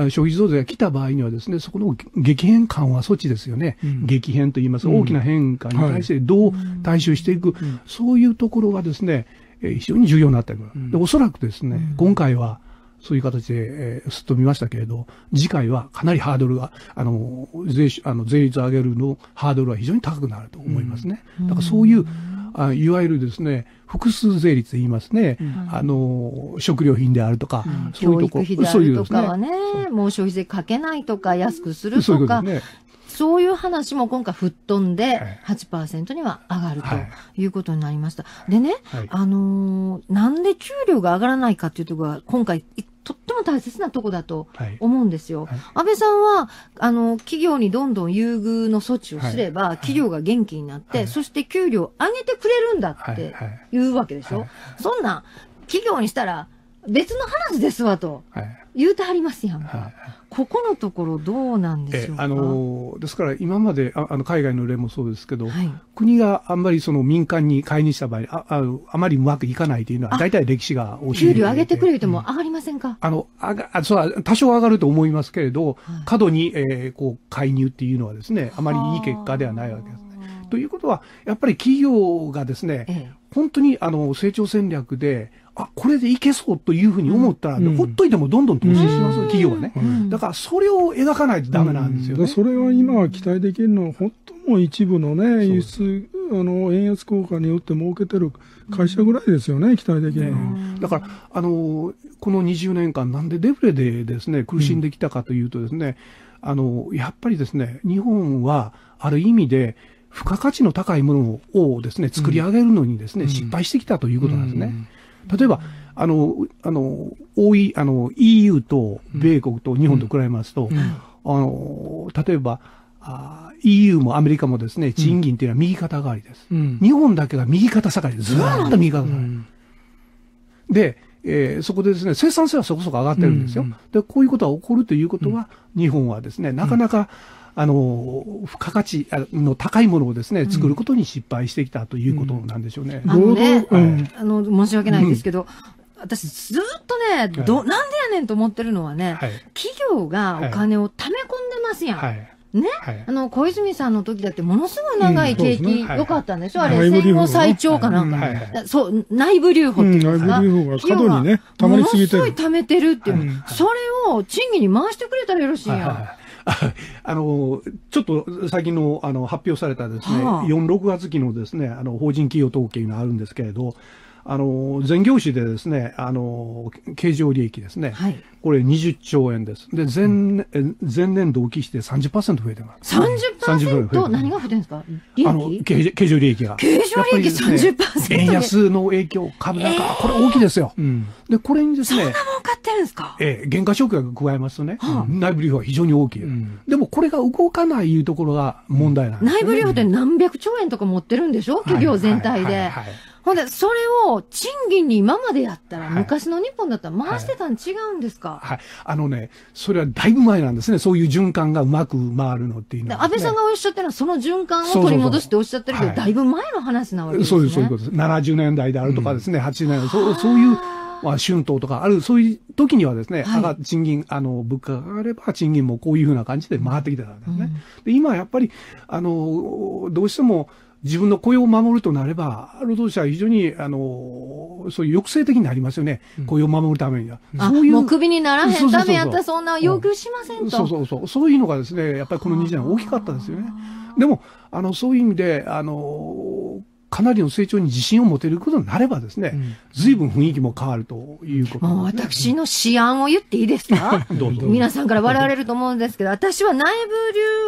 消費増税が来た場合にはですね、そこの激変緩和措置ですよね。うん、激変と言います。大きな変化に対してどう対処していく、はい、そういうところがですね、非常に重要になってくる。でおそらくですね、今回はそういう形で、えー、すっと見ましたけれど、次回はかなりハードルが、あの、税、あの税率上げるのハードルは非常に高くなると思いますね。うん、だからそういう、あいわゆるですね、複数税率言いますね、うん、あの食料品であるとか、うん、そういうとこ、そういうとかはね、ううもう消費税かけないとか、安くするとか。そういう話も今回吹っ飛んで8%には上がるということになりました。はい、でね、はい、あのー、なんで給料が上がらないかっていうところが今回とっても大切なとこだと思うんですよ。はいはい、安倍さんは、あの、企業にどんどん優遇の措置をすれば、はい、企業が元気になって、そして給料上げてくれるんだっていうわけでしょ。そんな、企業にしたら別の話ですわと。はい言うてはりますやんか、はい、ここのところ、どうなんでしょうあのですから、今までああの海外の例もそうですけど、はい、国があんまりその民間に介入した場合ああ、あまりうまくいかないというのは、大体歴史が教え給料上げてくれても上がりませんか、うん、あのあがそう多少上がると思いますけれど、はい、過度に、えー、こう介入っていうのはです、ね、あまりいい結果ではないわけです。ということは、やっぱり企業がですね、ええ、本当にあの成長戦略であ、これでいけそうというふうに思ったら、ほっといてもどんどん投資します、企業はね。だから、それを描かないとダメなんですよ、ね、それは今期待できるのは、本当も一部のね、輸出、あの、円安効果によって儲けてる会社ぐらいですよね、期待できるのは。ね、だから、あの、この20年間、なんでデフレでですね、苦しんできたかというとですね、あの、やっぱりですね、日本は、ある意味で、付加価値の高いものをですね、作り上げるのにですね、うん、失敗してきたということなんですね。うんうん例えば、あの、あの、多 e あの、EU と米国と日本と比べますと、あの、例えば、EU もアメリカもですね、賃金というのは右肩上がりです。うん、日本だけが右肩下がりです。ずーっと右肩下がり。で、えー、そこでですね、生産性はそこそこ上がってるんですよ。で、こういうことが起こるということは、日本はですね、なかなか、あの、付加価値の高いものをですね、作ることに失敗してきたということなんでしょうね。あのね、あの、申し訳ないんですけど、私ずっとね、ど、なんでやねんと思ってるのはね、企業がお金をため込んでますやん。ね、はい、あの小泉さんの時だってものすごい長い景気良かったんでしょ、うあれ戦後最長かなんか、そう内部留保っていうんですか、ん、にねものすごい貯めてるっていう、それを賃金に回してくれたらよろしいやん。あの、ちょっと最近のあの発表されたですね、はあ、4、6月期のですね、あの法人企業統計があるんですけれど、あの、全業種でですね、あの、経常利益ですね。はい。これ20兆円です。で、前、うん、前年同期して30%増えてます。30%? 30%何が増えてるんですか利益あの経、経常利益が。経常利益30%、ね、円安の影響、株高、えー、これ大きいですよ。うん、で、これにですね。そんな儲かってるんですかええー、原価償却加えますとね、はあ、内部留保は非常に大きい、うん、でもこれが動かないいうところが問題なんです、ね、内部留保って何百兆円とか持ってるんでしょ、企業全体で。はいはいはいはいほんで、それを賃金に今までやったら、昔の日本だったら回してたん違うんですか、はい、はい、あのね、それはだいぶ前なんですね。そういう循環がうまく回るのっていうのは、ね、安倍さんがおっしゃったのは、その循環を取り戻しておっしゃってるけど、だいぶ前の話なわけですね。そうです、そういうことです。70年代であるとかですね、うん、80年代、そうそういう。まあ、春闘とか、ある、そういう時にはですね、はい、が賃金、あの、物価があれば賃金もこういうふうな感じで回ってきてたんですね。うん、で、今やっぱり、あの、どうしても、自分の雇用を守るとなれば、労働者は非常に、あの、そういう抑制的になりますよね。雇用を守るためには。うん、そういう。もう首にならへんためやったらそんな要求しませんと、そうそうそう。そういうのがですね、やっぱりこの2年大きかったですよね。でも、あの、そういう意味で、あの、かなりの成長に自信を持てることになればですね、ずいぶん雰囲気も変わるということ、ね、もう私の思案を言っていいですかど皆さんから笑われると思うんですけど、私は内部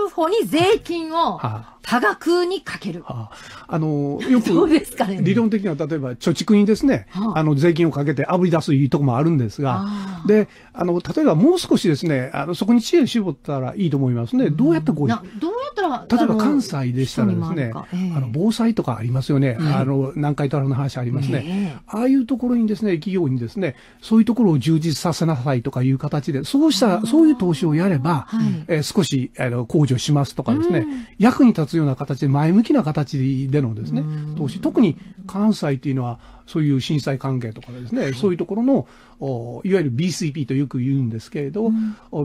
留保に税金を多額にかける。はあ、あの、よく、ね、理論的には例えば貯蓄にですね、はあ、あの、税金をかけてあぶり出すいいとこもあるんですが、あで、あの、例えばもう少しですね、あの、そこに知恵を絞ったらいいと思いますね。どうやってこう、どうやったら、例えば関西でしたらですね、あえー、あの、防災とかありますよね。うん、あの、南海トラフの話ありますね、えー、ああいうところにですね、企業にですね、そういうところを充実させなさいとかいう形で、そうした、そういう投資をやれば、はい、えー、少し、あの、控除しますとかですね、うん、役に立つような形で、前向きな形でのですね、投資。特に関西というのは、そういう震災関係とかですね、そういうところの、いわゆる BCP とよく言うんですけれど、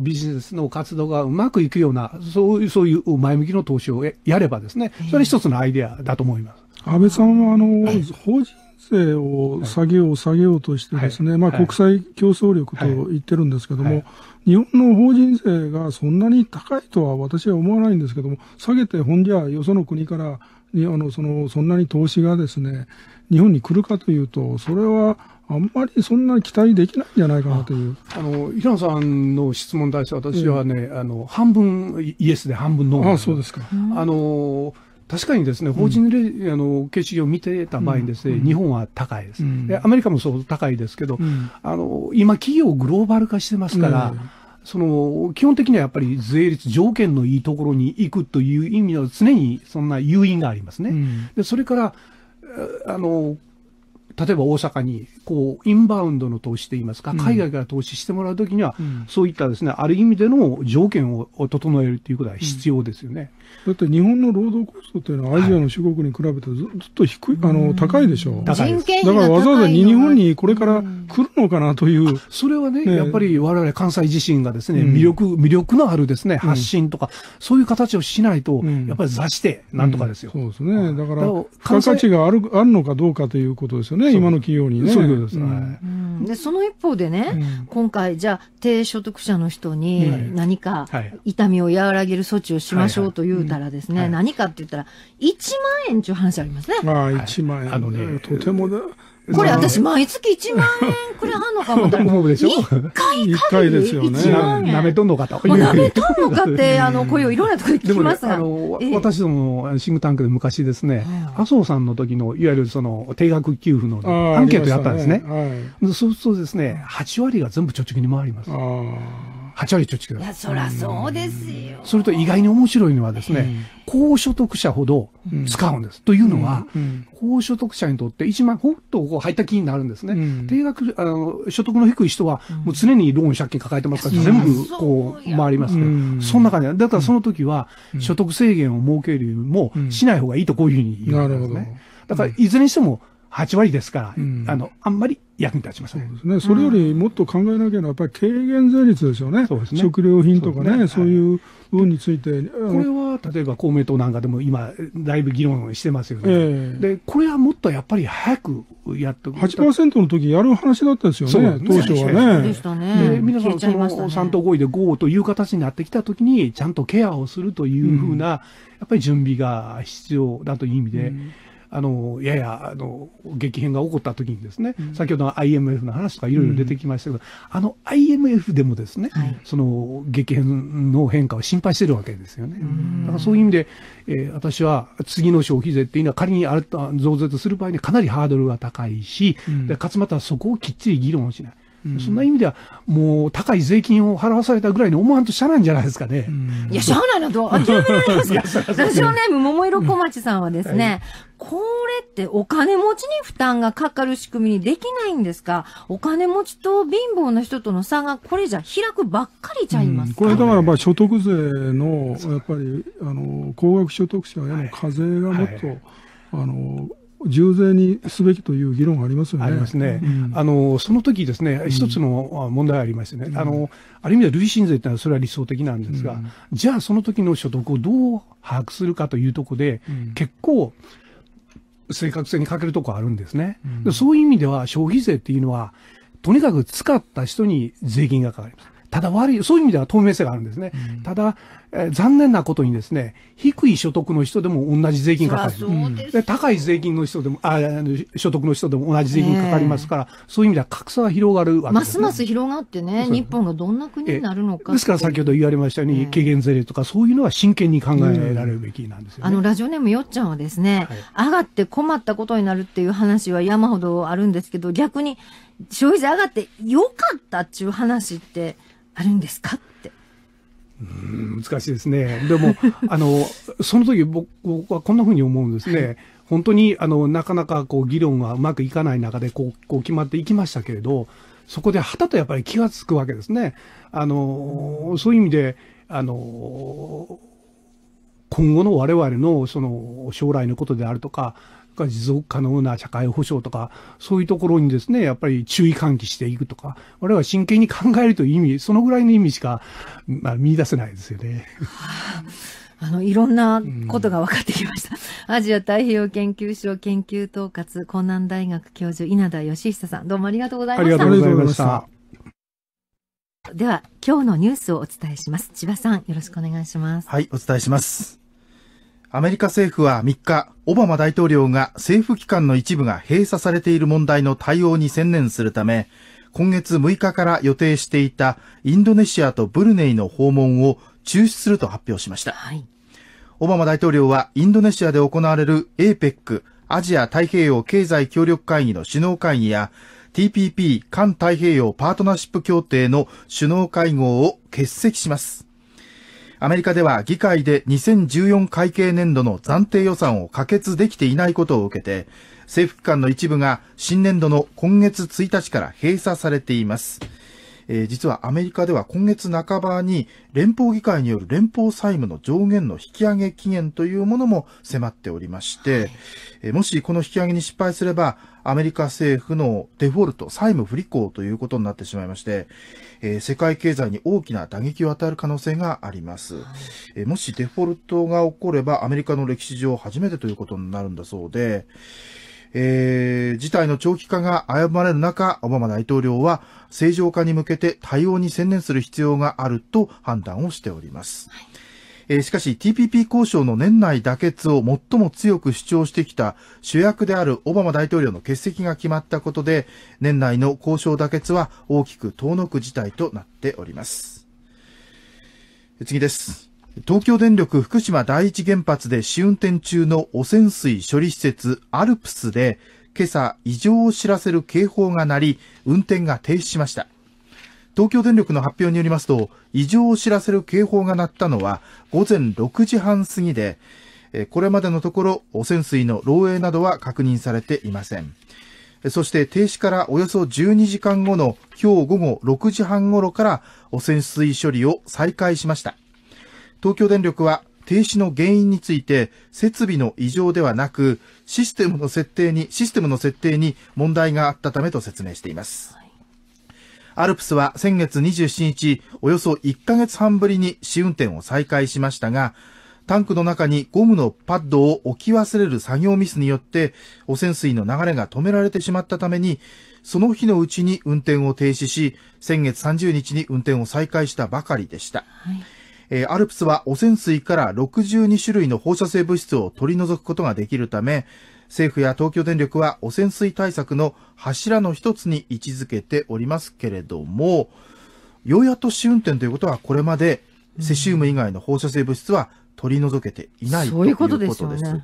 ビジネスの活動がうまくいくような、そういう、そういう前向きの投資をやればですね、それ一つのアイデアだと思います。安倍さんは、あの、法人税を下げよう、下げようとしてですね、はい、まあ、国際競争力と言ってるんですけども、日本の法人税がそんなに高いとは私は思わないんですけども、下げて、ほんじゃ、よその国から、あの、その、そんなに投資がですね、日本に来るかというと、それは、あんまりそんな期待できないんじゃないかなというあの平野さんの質問に対して、私はね、あの半分イエスで半分ノーあそうですかあの確かにですね、法人レ、うん、あの経費を見てた場合にですね、うん、日本は高いです、うん、アメリカもそう高いですけど、あの今、企業グローバル化してますから、その基本的にはやっぱり税率、条件のいいところに行くという意味は、常にそんな誘因がありますね。でそれからあの例えば大阪にこうインバウンドの投資といいますか、海外から投資してもらうときには、そういったですねある意味での条件を整えるということは必要ですよね。だって日本の労働コストっていうのはアジアの諸国に比べてず,、っと低い、あの、高いでしょう。だからわざわざ日本にこれから来るのかなという。それはね、やっぱり我々関西自身がですね、魅力、魅力のあるですね、発信とか、そういう形をしないと、やっぱり座してなんとかですよ。そうですね。だから、付加価値がある、あるのかどうかということですよね、今の企業にね。そういうことですね。で、その一方でね、今回、じゃあ、低所得者の人に何か痛みを和らげる措置をしましょうといううたらですね、何かって言ったら、1万円っていう話ありますね。まあ、1万円。あのね、とてもだ、これ私毎月1万円くれはんのか もと思った1回限り1万円。なめとんのかと。なめとんのかって、あの、声をいろんなところで聞きますが。あの、私どもシングタンクで昔ですね、麻生さんの時の、いわゆるその、定額給付のアンケートやったんですね。そうするとですね、8割が全部貯蓄に回ります。8割ちょちくや、そりゃそうですよ。それと意外に面白いのはですね、高所得者ほど使うんです。というのは、高所得者にとって一万、ほっとこう入った金になるんですね。定額、あの、所得の低い人は、もう常にローン借金抱えてますから、全部こう回りますけそんな感じだからその時は、所得制限を設けるよりも、しない方がいいとこういうふうに言うんですね。だから、いずれにしても8割ですから、あの、あんまり役に立ちますねそねそれよりもっと考えなきゃやっぱり軽減税率ですよね、ね食料品とかね、そういう分について、はい、これは例えば公明党なんかでも今、だいぶ議論してますよね、えー、でこれはもっとやっぱり早くやって8%の時やる話だったですよね、当初はね。で、皆さん、その三党合意で5という形になってきたときに、ちゃんとケアをするというふうな、うん、やっぱり準備が必要だという意味で。うんあのややあの激変が起こった時にですね、うん、先ほどの IMF の話とかいろいろ出てきましたけど、あの IMF でもですね、はい、その激変の変化を心配してるわけですよね。だからそういう意味で、えー、私は次の消費税っていうのは仮にある増税とする場合にかなりハードルが高いし、でかつまたそこをきっちり議論しない。うん、そんな意味では、もう高い税金を払わされたぐらいに思わんとしゃないんじゃないですかね。いや、しゃあないなと、諦められますラジオネーム、桃色小町さんはですね、はい、これってお金持ちに負担がかかる仕組みにできないんですかお金持ちと貧乏な人との差がこれじゃ開くばっかりちゃいますこれだからまあ所得税の、やっぱり、あの、高額所得者への課税がもっと、はいはいあの重税にすべきという議論がありますよね。ありますね。うん、あのその時ですね、一つの問題がありましてね、うん、あのある意味では累進税ていうのはそれは理想的なんですが、うん、じゃあその時の所得をどう把握するかというところで、結構正確性に欠けるところあるんですね、そういう意味では消費税っていうのは、とにかく使った人に税金がかかります。ただ悪い、そういう意味では透明性があるんですね。ただ、えー、残念なことにですね、低い所得の人でも同じ税金かかる。うん、高い税金の人でも、あ所得の人でも同じ税金かかりますから、そういう意味では格差が広がるわけです、ね、ますます広がってね、日本がどんな国になるのか、えー、ですから先ほど言われましたように、軽減税率とかそういうのは真剣に考えられるべきなんですよ、ね、あの、ラジオネームよっちゃんはですね、はい、上がって困ったことになるっていう話は山ほどあるんですけど、逆に消費税上がってよかったっていう話ってあるんですか難しいですね。でも、あの、その時僕はこんなふうに思うんですね。本当に、あの、なかなかこう議論がうまくいかない中でこう、こう決まっていきましたけれど、そこではたとやっぱり気がつくわけですね。あの、そういう意味で、あの、今後の我々のその将来のことであるとか、持続可能な社会保障とか、そういうところにですね、やっぱり注意喚起していくとか、我々は真剣に考えるという意味、そのぐらいの意味しか、まあ、見出せないですよね。あの、いろんなことが分かってきました。うん、アジア太平洋研究所研究統括、湖南大学教授、稲田義久さん、どうもありがとうございました。ありがとうございました。では、今日のニュースをお伝えします。千葉さん、よろしくお願いします。はい、お伝えします。アメリカ政府は3日、オバマ大統領が政府機関の一部が閉鎖されている問題の対応に専念するため、今月6日から予定していたインドネシアとブルネイの訪問を中止すると発表しました。はい、オバマ大統領はインドネシアで行われる APEC アジア太平洋経済協力会議の首脳会議や TPP 環太平洋パートナーシップ協定の首脳会合を欠席します。アメリカでは議会で2014会計年度の暫定予算を可決できていないことを受けて、政府機関の一部が新年度の今月1日から閉鎖されています。えー、実はアメリカでは今月半ばに連邦議会による連邦債務の上限の引き上げ期限というものも迫っておりまして、はい、えー、もしこの引き上げに失敗すれば、アメリカ政府のデフォルト、債務不履行ということになってしまいまして、えー、世界経済に大きな打撃を与える可能性があります、はい、えー、もしデフォルトが起こればアメリカの歴史上初めてということになるんだそうで、えー、事態の長期化が危ぶまれる中、オバマ大統領は正常化に向けて対応に専念する必要があると判断をしております。はいえー、しかし TPP 交渉の年内妥結を最も強く主張してきた主役であるオバマ大統領の欠席が決まったことで、年内の交渉妥結は大きく遠のく事態となっております。次です。東京電力福島第一原発で試運転中の汚染水処理施設アルプスで今朝異常を知らせる警報が鳴り運転が停止しました。東京電力の発表によりますと、異常を知らせる警報が鳴ったのは午前6時半過ぎで、これまでのところ汚染水の漏洩などは確認されていません。そして停止からおよそ12時間後の今日午後6時半頃から汚染水処理を再開しました。東京電力は停止の原因について設備の異常ではなくシステムの設定に、システムの設定に問題があったためと説明しています。アルプスは先月27日、およそ1ヶ月半ぶりに試運転を再開しましたが、タンクの中にゴムのパッドを置き忘れる作業ミスによって、汚染水の流れが止められてしまったために、その日のうちに運転を停止し、先月30日に運転を再開したばかりでした。はいえー、アルプスは汚染水から62種類の放射性物質を取り除くことができるため、政府や東京電力は汚染水対策の柱の一つに位置づけておりますけれども、ようやっと試運転ということはこれまでセシウム以外の放射性物質は取り除けていない、うん、ということです。ね、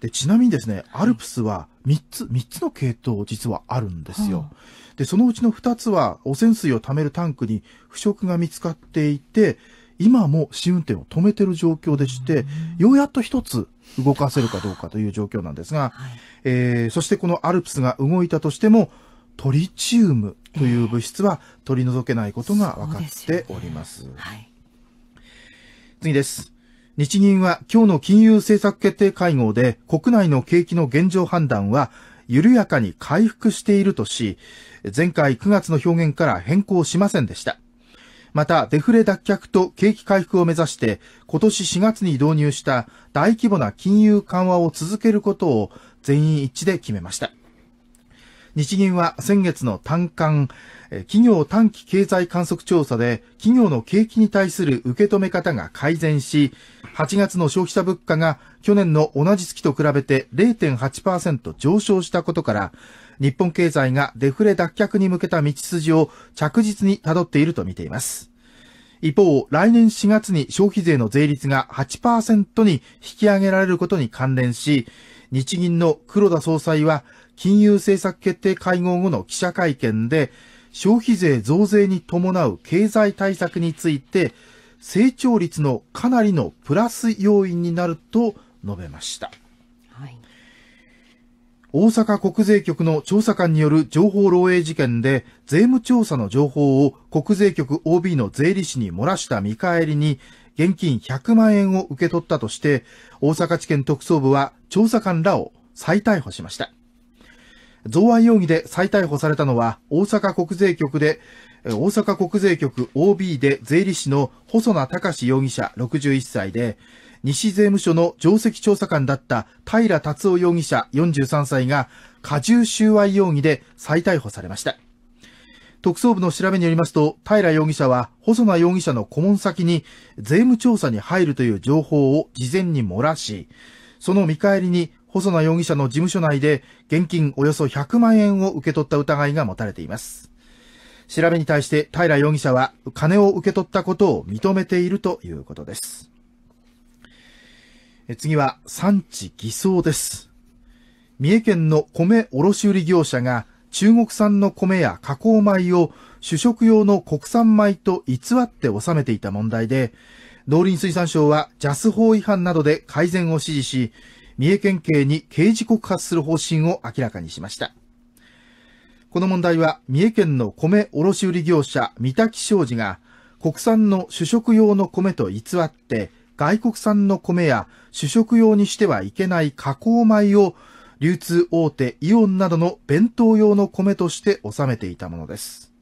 でちなみにですね、アルプスは3つ、3つの系統実はあるんですよ。はあ、で、そのうちの2つは汚染水を貯めるタンクに腐食が見つかっていて、今も試運転を止めてる状況でして、うん、ようやっと1つ動かせるかどうかという状況なんですが、はい、えー、そしてこのアルプスが動いたとしても、トリチウムという物質は取り除けないことが分かっております。すねはい、次です。日銀は今日の金融政策決定会合で国内の景気の現状判断は緩やかに回復しているとし、前回9月の表現から変更しませんでした。また、デフレ脱却と景気回復を目指して、今年4月に導入した大規模な金融緩和を続けることを全員一致で決めました。日銀は先月の短観、企業短期経済観測調査で企業の景気に対する受け止め方が改善し、8月の消費者物価が去年の同じ月と比べて0.8%上昇したことから、日本経済がデフレ脱却に向けた道筋を着実に辿っていると見ています。一方、来年4月に消費税の税率が8%に引き上げられることに関連し、日銀の黒田総裁は金融政策決定会合後の記者会見で、消費税増税に伴う経済対策について、成長率のかなりのプラス要因になると述べました。大阪国税局の調査官による情報漏洩事件で、税務調査の情報を国税局 OB の税理士に漏らした見返りに、現金100万円を受け取ったとして、大阪地検特捜部は調査官らを再逮捕しました。贈賄容疑で再逮捕されたのは、大阪国税局で、大阪国税局 OB で税理士の細名隆容疑者61歳で、西税務署の上席調査官だった平達夫容疑者43歳が過重収賄容疑で再逮捕されました。特捜部の調べによりますと、平容疑者は細野容疑者の顧問先に税務調査に入るという情報を事前に漏らし、その見返りに細野容疑者の事務所内で現金およそ100万円を受け取った疑いが持たれています。調べに対して平容疑者は金を受け取ったことを認めているということです。次は産地偽装です。三重県の米卸売業者が中国産の米や加工米を主食用の国産米と偽って納めていた問題で、農林水産省は JAS 法違反などで改善を指示し、三重県警に刑事告発する方針を明らかにしました。この問題は三重県の米卸売業者三滝商事が国産の主食用の米と偽って外国産の米や主食用にしてはいけない加工米を流通大手イオンなどの弁当用の米として納めていたものです。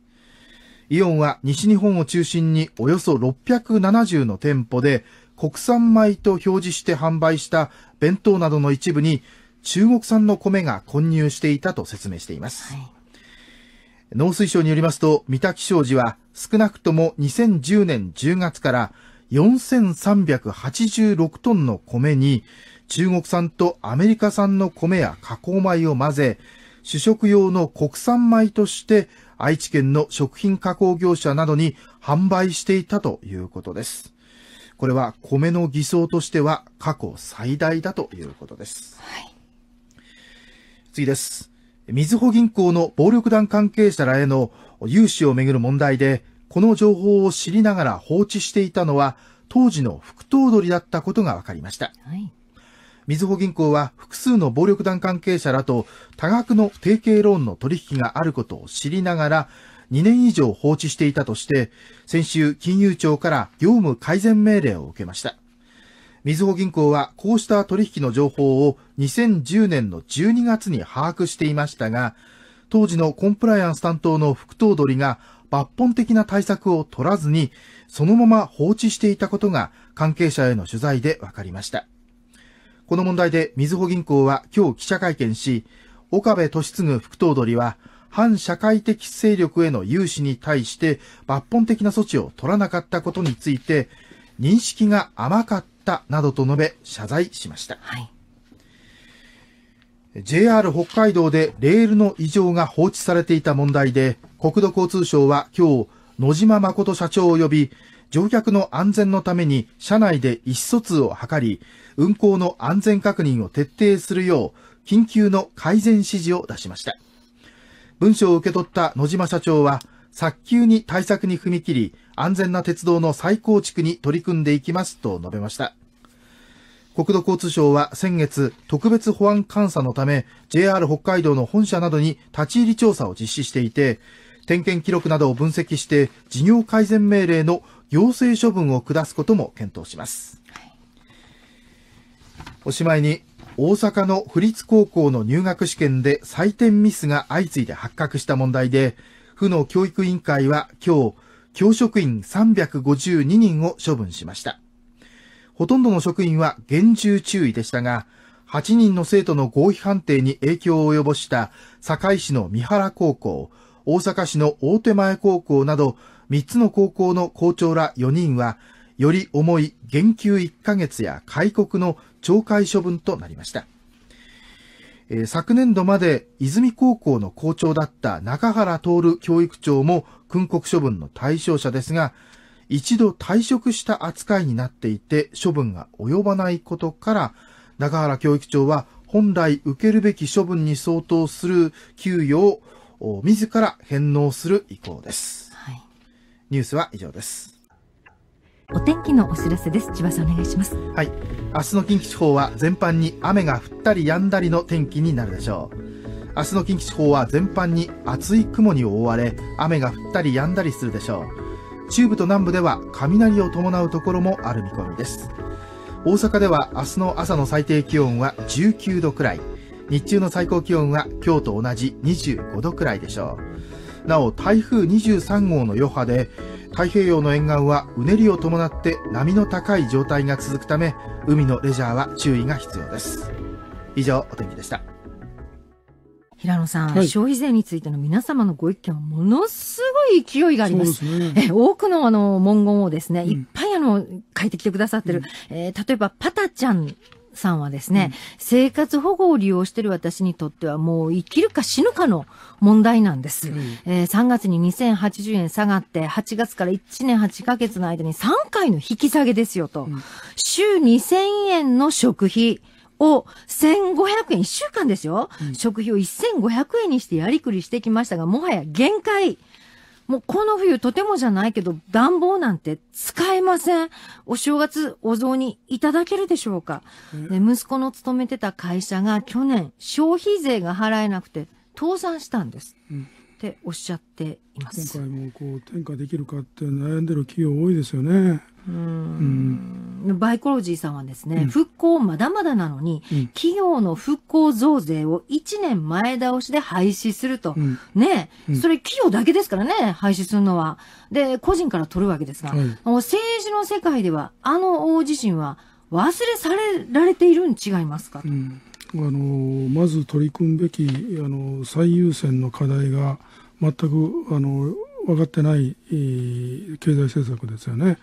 イオンは西日本を中心におよそ670の店舗で国産米と表示して販売した弁当などの一部に中国産の米が混入していたと説明しています。はい、農水省によりますと、三滝商事は少なくとも2010年10月から4386トンの米に、中国産とアメリカ産の米や加工米を混ぜ、主食用の国産米として愛知県の食品加工業者などに販売していたということです。これは米の偽装としては過去最大だということです。はい、次です。みずほ銀行の暴力団関係者らへの融資をめぐる問題で、この情報を知りながら放置していたのは、当時の副頭取だったことが分かりました。はいみずほ銀行は複数の暴力団関係者らと多額の提携ローンの取引があることを知りながら2年以上放置していたとして先週金融庁から業務改善命令を受けました。みずほ銀行はこうした取引の情報を2010年の12月に把握していましたが当時のコンプライアンス担当の副頭取が抜本的な対策を取らずに、そのまま放置していたことが関係者への取材で分かりました。この問題でみずほ銀行は今日記者会見し、岡部俊次副頭取は、反社会的勢力への融資に対して抜本的な措置を取らなかったことについて、認識が甘かったなどと述べ、謝罪しました。はい JR 北海道でレールの異常が放置されていた問題で国土交通省は今日、野島誠社長を呼び、乗客の安全のために車内で意思疎通を図り、運行の安全確認を徹底するよう、緊急の改善指示を出しました。文書を受け取った野島社長は、早急に対策に踏み切り、安全な鉄道の再構築に取り組んでいきますと述べました。国土交通省は先月、特別保安監査のため、JR 北海道の本社などに立ち入り調査を実施していて、点検記録などを分析して事業改善命令の行政処分を下すことも検討します、はい、おしまいに大阪の府立高校の入学試験で採点ミスが相次いで発覚した問題で府の教育委員会は今日教職員352人を処分しましたほとんどの職員は厳重注意でしたが8人の生徒の合否判定に影響を及ぼした堺市の三原高校大阪市の大手前高校など3つの高校の校長ら4人は、より重い減給1ヶ月や戒告の懲戒処分となりました。えー、昨年度まで泉高校の校長だった中原徹教育長も訓告処分の対象者ですが、一度退職した扱いになっていて処分が及ばないことから、中原教育長は本来受けるべき処分に相当する給与を自ら返納する意向です。はい、ニュースは以上です。お天気のお知らせです。千葉さんお願いします。はい。明日の近畿地方は全般に雨が降ったり止んだりの天気になるでしょう。明日の近畿地方は全般に厚い雲に覆われ、雨が降ったり止んだりするでしょう。中部と南部では雷を伴うところもある見込みです。大阪では明日の朝の最低気温は19度くらい。日中の最高気温は今日と同じ25度くらいでしょう。なお、台風23号の余波で、太平洋の沿岸はうねりを伴って波の高い状態が続くため、海のレジャーは注意が必要です。以上、お天気でした。平野さん、はい、消費税についての皆様のご意見はものすごい勢いがあります。すね、え多くのあの文言をですね、うん、いっぱいあの書いてきてくださってる、うん、えー、例えばパタちゃんさんはですね、うん、生活保護を利用している私にとってはもう生きるか死ぬかの問題なんです。うん、えー、3月に2080円下がって、8月から1年8ヶ月の間に3回の引き下げですよと。うん、週2000円の食費。を1500円、1週間ですよ、うん、食費を1500円にしてやりくりしてきましたが、もはや限界。もうこの冬とてもじゃないけど暖房なんて使えません。お正月、お雑煮いただけるでしょうか。で息子の勤めてた会社が去年消費税が払えなくて倒産したんです。うんっておっしゃっています今回もこう転嫁できるかって悩んでる企業多いですよね。うん、うん、バイコロジーさんはですね、うん、復興まだまだなのに、うん、企業の復興増税を1年前倒しで廃止すると。ね、それ企業だけですからね、廃止するのは。で、個人から取るわけですが、はい、もう政治の世界では、あの大地震は忘れされられているに違いますかと。うんあのまず取り組むべきあの最優先の課題が全くあの分かってない経済政策ですよね。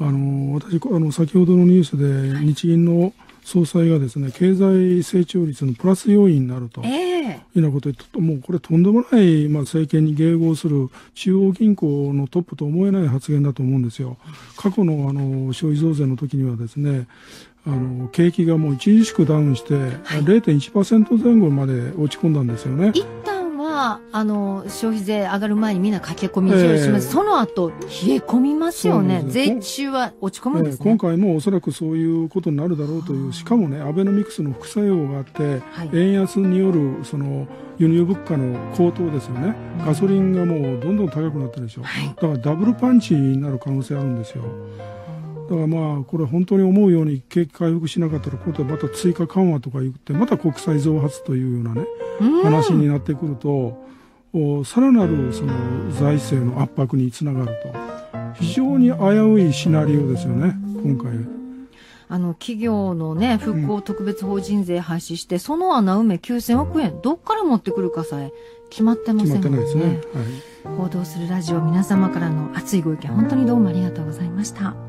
あの私あの先ほどのニュースで日銀の総裁がですね経済成長率のプラス要因になると、えー、いうようなことでもうこれとんでもない、まあ、政権に迎合する中央銀行のトップと思えない発言だと思うんですよ。過去のあの消費増税の時にはですねあの景気がもう著しくダウンして、はい、0.1%前後まで落ち込んだんですよね。一旦はあの消費税上がる前にみんな駆け込みします、えー、その後冷え込みますよね、税中は落ち込むんです、ねえー、今回もおそらくそういうことになるだろうという、しかもね、アベノミクスの副作用があって、はい、円安によるその輸入物価の高騰ですよね、ガソリンがもうどんどん高くなってるでしょ、はい、だからダブルパンチになる可能性あるんですよ。だからまあこれ本当に思うように景気回復しなかったら今度はまた追加緩和とか言ってまた国債増発というようなね、話になってくるとさらなるその財政の圧迫につながると非常に危ういシナリオですよね今回。あの企業のね復興特別法人税廃止して、うん、その穴埋め9000億円どっから持ってくるかさえ決まってませんもんねね、はい、報道するラジオ皆様からの熱いご意見本当にどうもありがとうございました。